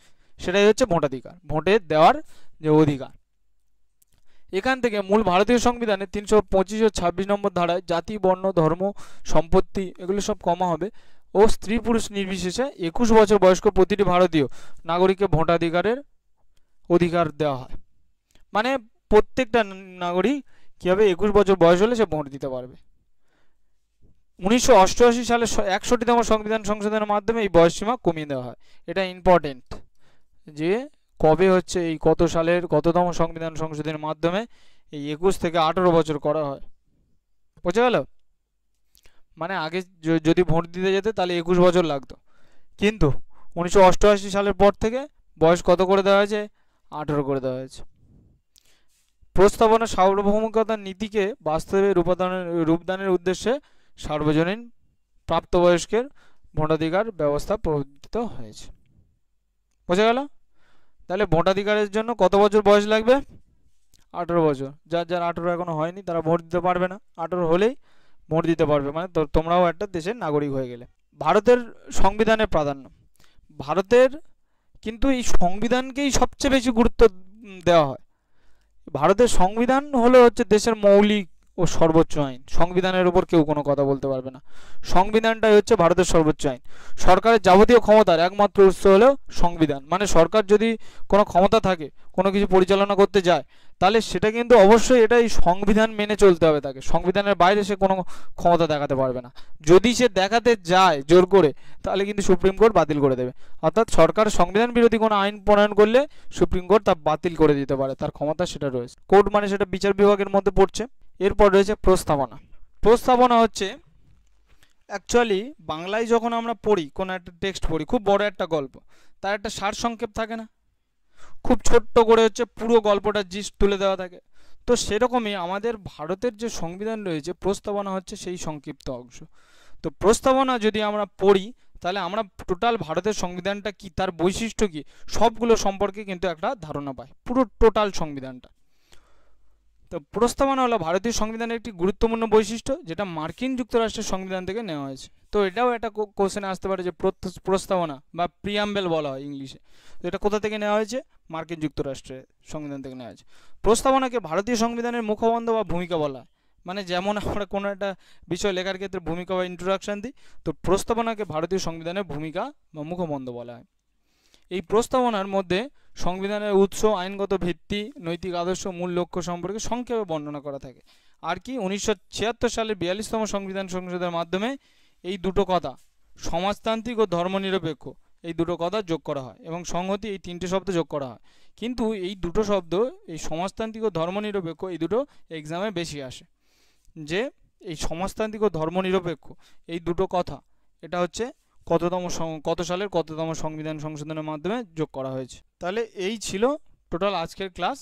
সেটাই হচ্ছে ভোটাধিকার ভোটে দেওয়ার যে অধিকার এখান থেকে মূল ভারতীয় সংবিধানে তিনশো পঁচিশ ও ছাব্বিশ নম্বর ধারায় জাতি বর্ণ ধর্ম সম্পত্তি এগুলো সব কমা হবে ও স্ত্রী পুরুষ নির্বিশেষে একুশ বছর বয়স্ক প্রতিটি ভারতীয় নাগরিককে ভোটাধিকারের অধিকার দেওয়া হয় মানে প্রত্যেকটা নাগরিক কীভাবে একুশ বছর বয়স হলে সে ভোট দিতে পারবে উনিশশো অষ্টআশি সালে একষট্টিতম সংবিধান সংশোধনের মাধ্যমে এই বয়সসীমা কমিয়ে দেওয়া হয় এটা ইম্পর্টেন্ট যে কবে হচ্ছে এই কত সালের কততম সংবিধান সংশোধনের মাধ্যমে এই একুশ থেকে আঠেরো বছর করা হয় বোঝা গেল মানে আগে যদি ভোট দিতে যেতে তাহলে একুশ বছর লাগতো কিন্তু উনিশশো অষ্টআশি সালের পর থেকে বয়স কত করে দেওয়া হয়েছে আঠেরো করে দেওয়া হয়েছে প্রস্তাবনা সার্বভৌমিকতার নীতিকে বাস্তবে রূপাদানের রূপদানের উদ্দেশ্যে সার্বজনীন প্রাপ্তবয়স্কের ভোটাধিকার ব্যবস্থা প্রবর্তিত হয়েছে বোঝা গেল তাহলে ভোটাধিকারের জন্য কত বছর বয়স লাগবে আঠেরো বছর যার যার আঠেরো এখনো হয়নি তারা ভোট দিতে পারবে না আঠেরো হলেই ভোট দিতে পারবে মানে তোমরাও একটা দেশের নাগরিক হয়ে গেলে ভারতের সংবিধানের প্রাধান্য ভারতের কিন্তু এই সংবিধানকেই সবচেয়ে বেশি গুরুত্ব দেওয়া হয় ভারতের সংবিধান হলো হচ্ছে দেশের মৌলিক ও সর্বোচ্চ আইন সংবিধানের উপর কেউ কোনো কথা বলতে পারবে না সংবিধানটাই হচ্ছে ভারতের সর্বোচ্চ আইন সরকারের যাবতীয় ক্ষমতার একমাত্র উৎস হলো সংবিধান মানে সরকার যদি কোনো ক্ষমতা থাকে কোনো কিছু পরিচালনা করতে যায় তাহলে সেটা কিন্তু অবশ্যই এটাই সংবিধান মেনে চলতে হবে তাকে সংবিধানের বাইরে সে কোনো ক্ষমতা দেখাতে পারবে না যদি সে দেখাতে যায় জোর করে তাহলে কিন্তু সুপ্রিম কোর্ট বাতিল করে দেবে অর্থাৎ সরকার সংবিধান বিরোধী কোনো আইন প্রণয়ন করলে সুপ্রিম কোর্ট তা বাতিল করে দিতে পারে তার ক্ষমতা সেটা রয়েছে কোর্ট মানে সেটা বিচার বিভাগের মধ্যে পড়ছে এরপর রয়েছে প্রস্তাবনা প্রস্তাবনা হচ্ছে অ্যাকচুয়ালি বাংলায় যখন আমরা পড়ি কোনো একটা টেক্সট পড়ি খুব বড় একটা গল্প তার একটা সারসংক্ষেপ থাকে না খুব ছোট্ট করে হচ্ছে পুরো গল্পটা জিস তুলে দেওয়া থাকে তো সেরকমই আমাদের ভারতের যে সংবিধান রয়েছে প্রস্তাবনা হচ্ছে সেই সংক্ষিপ্ত অংশ তো প্রস্তাবনা যদি আমরা পড়ি তাহলে আমরা টোটাল ভারতের সংবিধানটা কি তার বৈশিষ্ট্য কি সবগুলো সম্পর্কে কিন্তু একটা ধারণা পাই পুরো টোটাল সংবিধানটা তো প্রস্তাবনা হলো ভারতীয় সংবিধানের একটি গুরুত্বপূর্ণ বৈশিষ্ট্য যেটা মার্কিন যুক্তরাষ্ট্রের সংবিধান থেকে নেওয়া হয়েছে তো এটাও একটা কোশ্চেনে আসতে পারে যে প্রস্তাবনা বা প্রিয়াম্বেল বলা হয় ইংলিশে তো এটা কোথা থেকে নেওয়া হয়েছে মার্কিন যুক্তরাষ্ট্রের সংবিধান থেকে নেওয়া হয়েছে প্রস্তাবনাকে ভারতীয় সংবিধানের মুখবন্ধ বা ভূমিকা বলা মানে যেমন আমরা কোনো একটা বিষয় লেখার ক্ষেত্রে ভূমিকা বা ইন্ট্রোডাকশান দিই তো প্রস্তাবনাকে ভারতীয় সংবিধানের ভূমিকা বা মুখবন্ধ বলা হয় এই প্রস্তাবনার মধ্যে সংবিধানের উৎস আইনগত ভিত্তি নৈতিক আদর্শ মূল লক্ষ্য সম্পর্কে সংক্ষেপে বর্ণনা করা থাকে আর কি উনিশশো সালের বিয়াল্লিশতম সংবিধান সংসদের মাধ্যমে এই দুটো কথা সমাজতান্ত্রিক ও ধর্মনিরপেক্ষ এই দুটো কথা যোগ করা হয় এবং সংহতি এই তিনটে শব্দ যোগ করা হয় কিন্তু এই দুটো শব্দ এই সমাজতান্ত্রিক ও ধর্মনিরপেক্ষ এই দুটো এক্সামে বেশি আসে যে এই সমাজতান্ত্রিক ও ধর্মনিরপেক্ষ এই দুটো কথা এটা হচ্ছে কততম কত সালের কততম সংবিধান সংশোধনের মাধ্যমে যোগ করা হয়েছে তাহলে এই ছিল টোটাল আজকের ক্লাস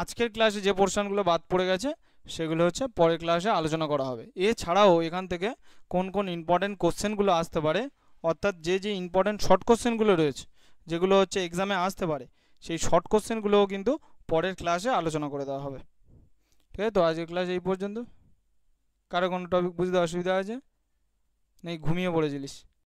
আজকের ক্লাসে যে পোর্শনগুলো বাদ পড়ে গেছে সেগুলো হচ্ছে পরের ক্লাসে আলোচনা করা হবে এছাড়াও এখান থেকে কোন কোন ইম্পর্টেন্ট কোশ্চেনগুলো আসতে পারে অর্থাৎ যে যে ইম্পর্টেন্ট শর্ট কোশ্চেনগুলো রয়েছে যেগুলো হচ্ছে এক্সামে আসতে পারে সেই শর্ট কোশ্চেনগুলোও কিন্তু পরের ক্লাসে আলোচনা করে দেওয়া হবে ঠিক আছে তো আজকের ক্লাস এই পর্যন্ত কারো কোনো টপিক বুঝতে অসুবিধা আছে নেই ঘুমিয়ে পড়েছিলিস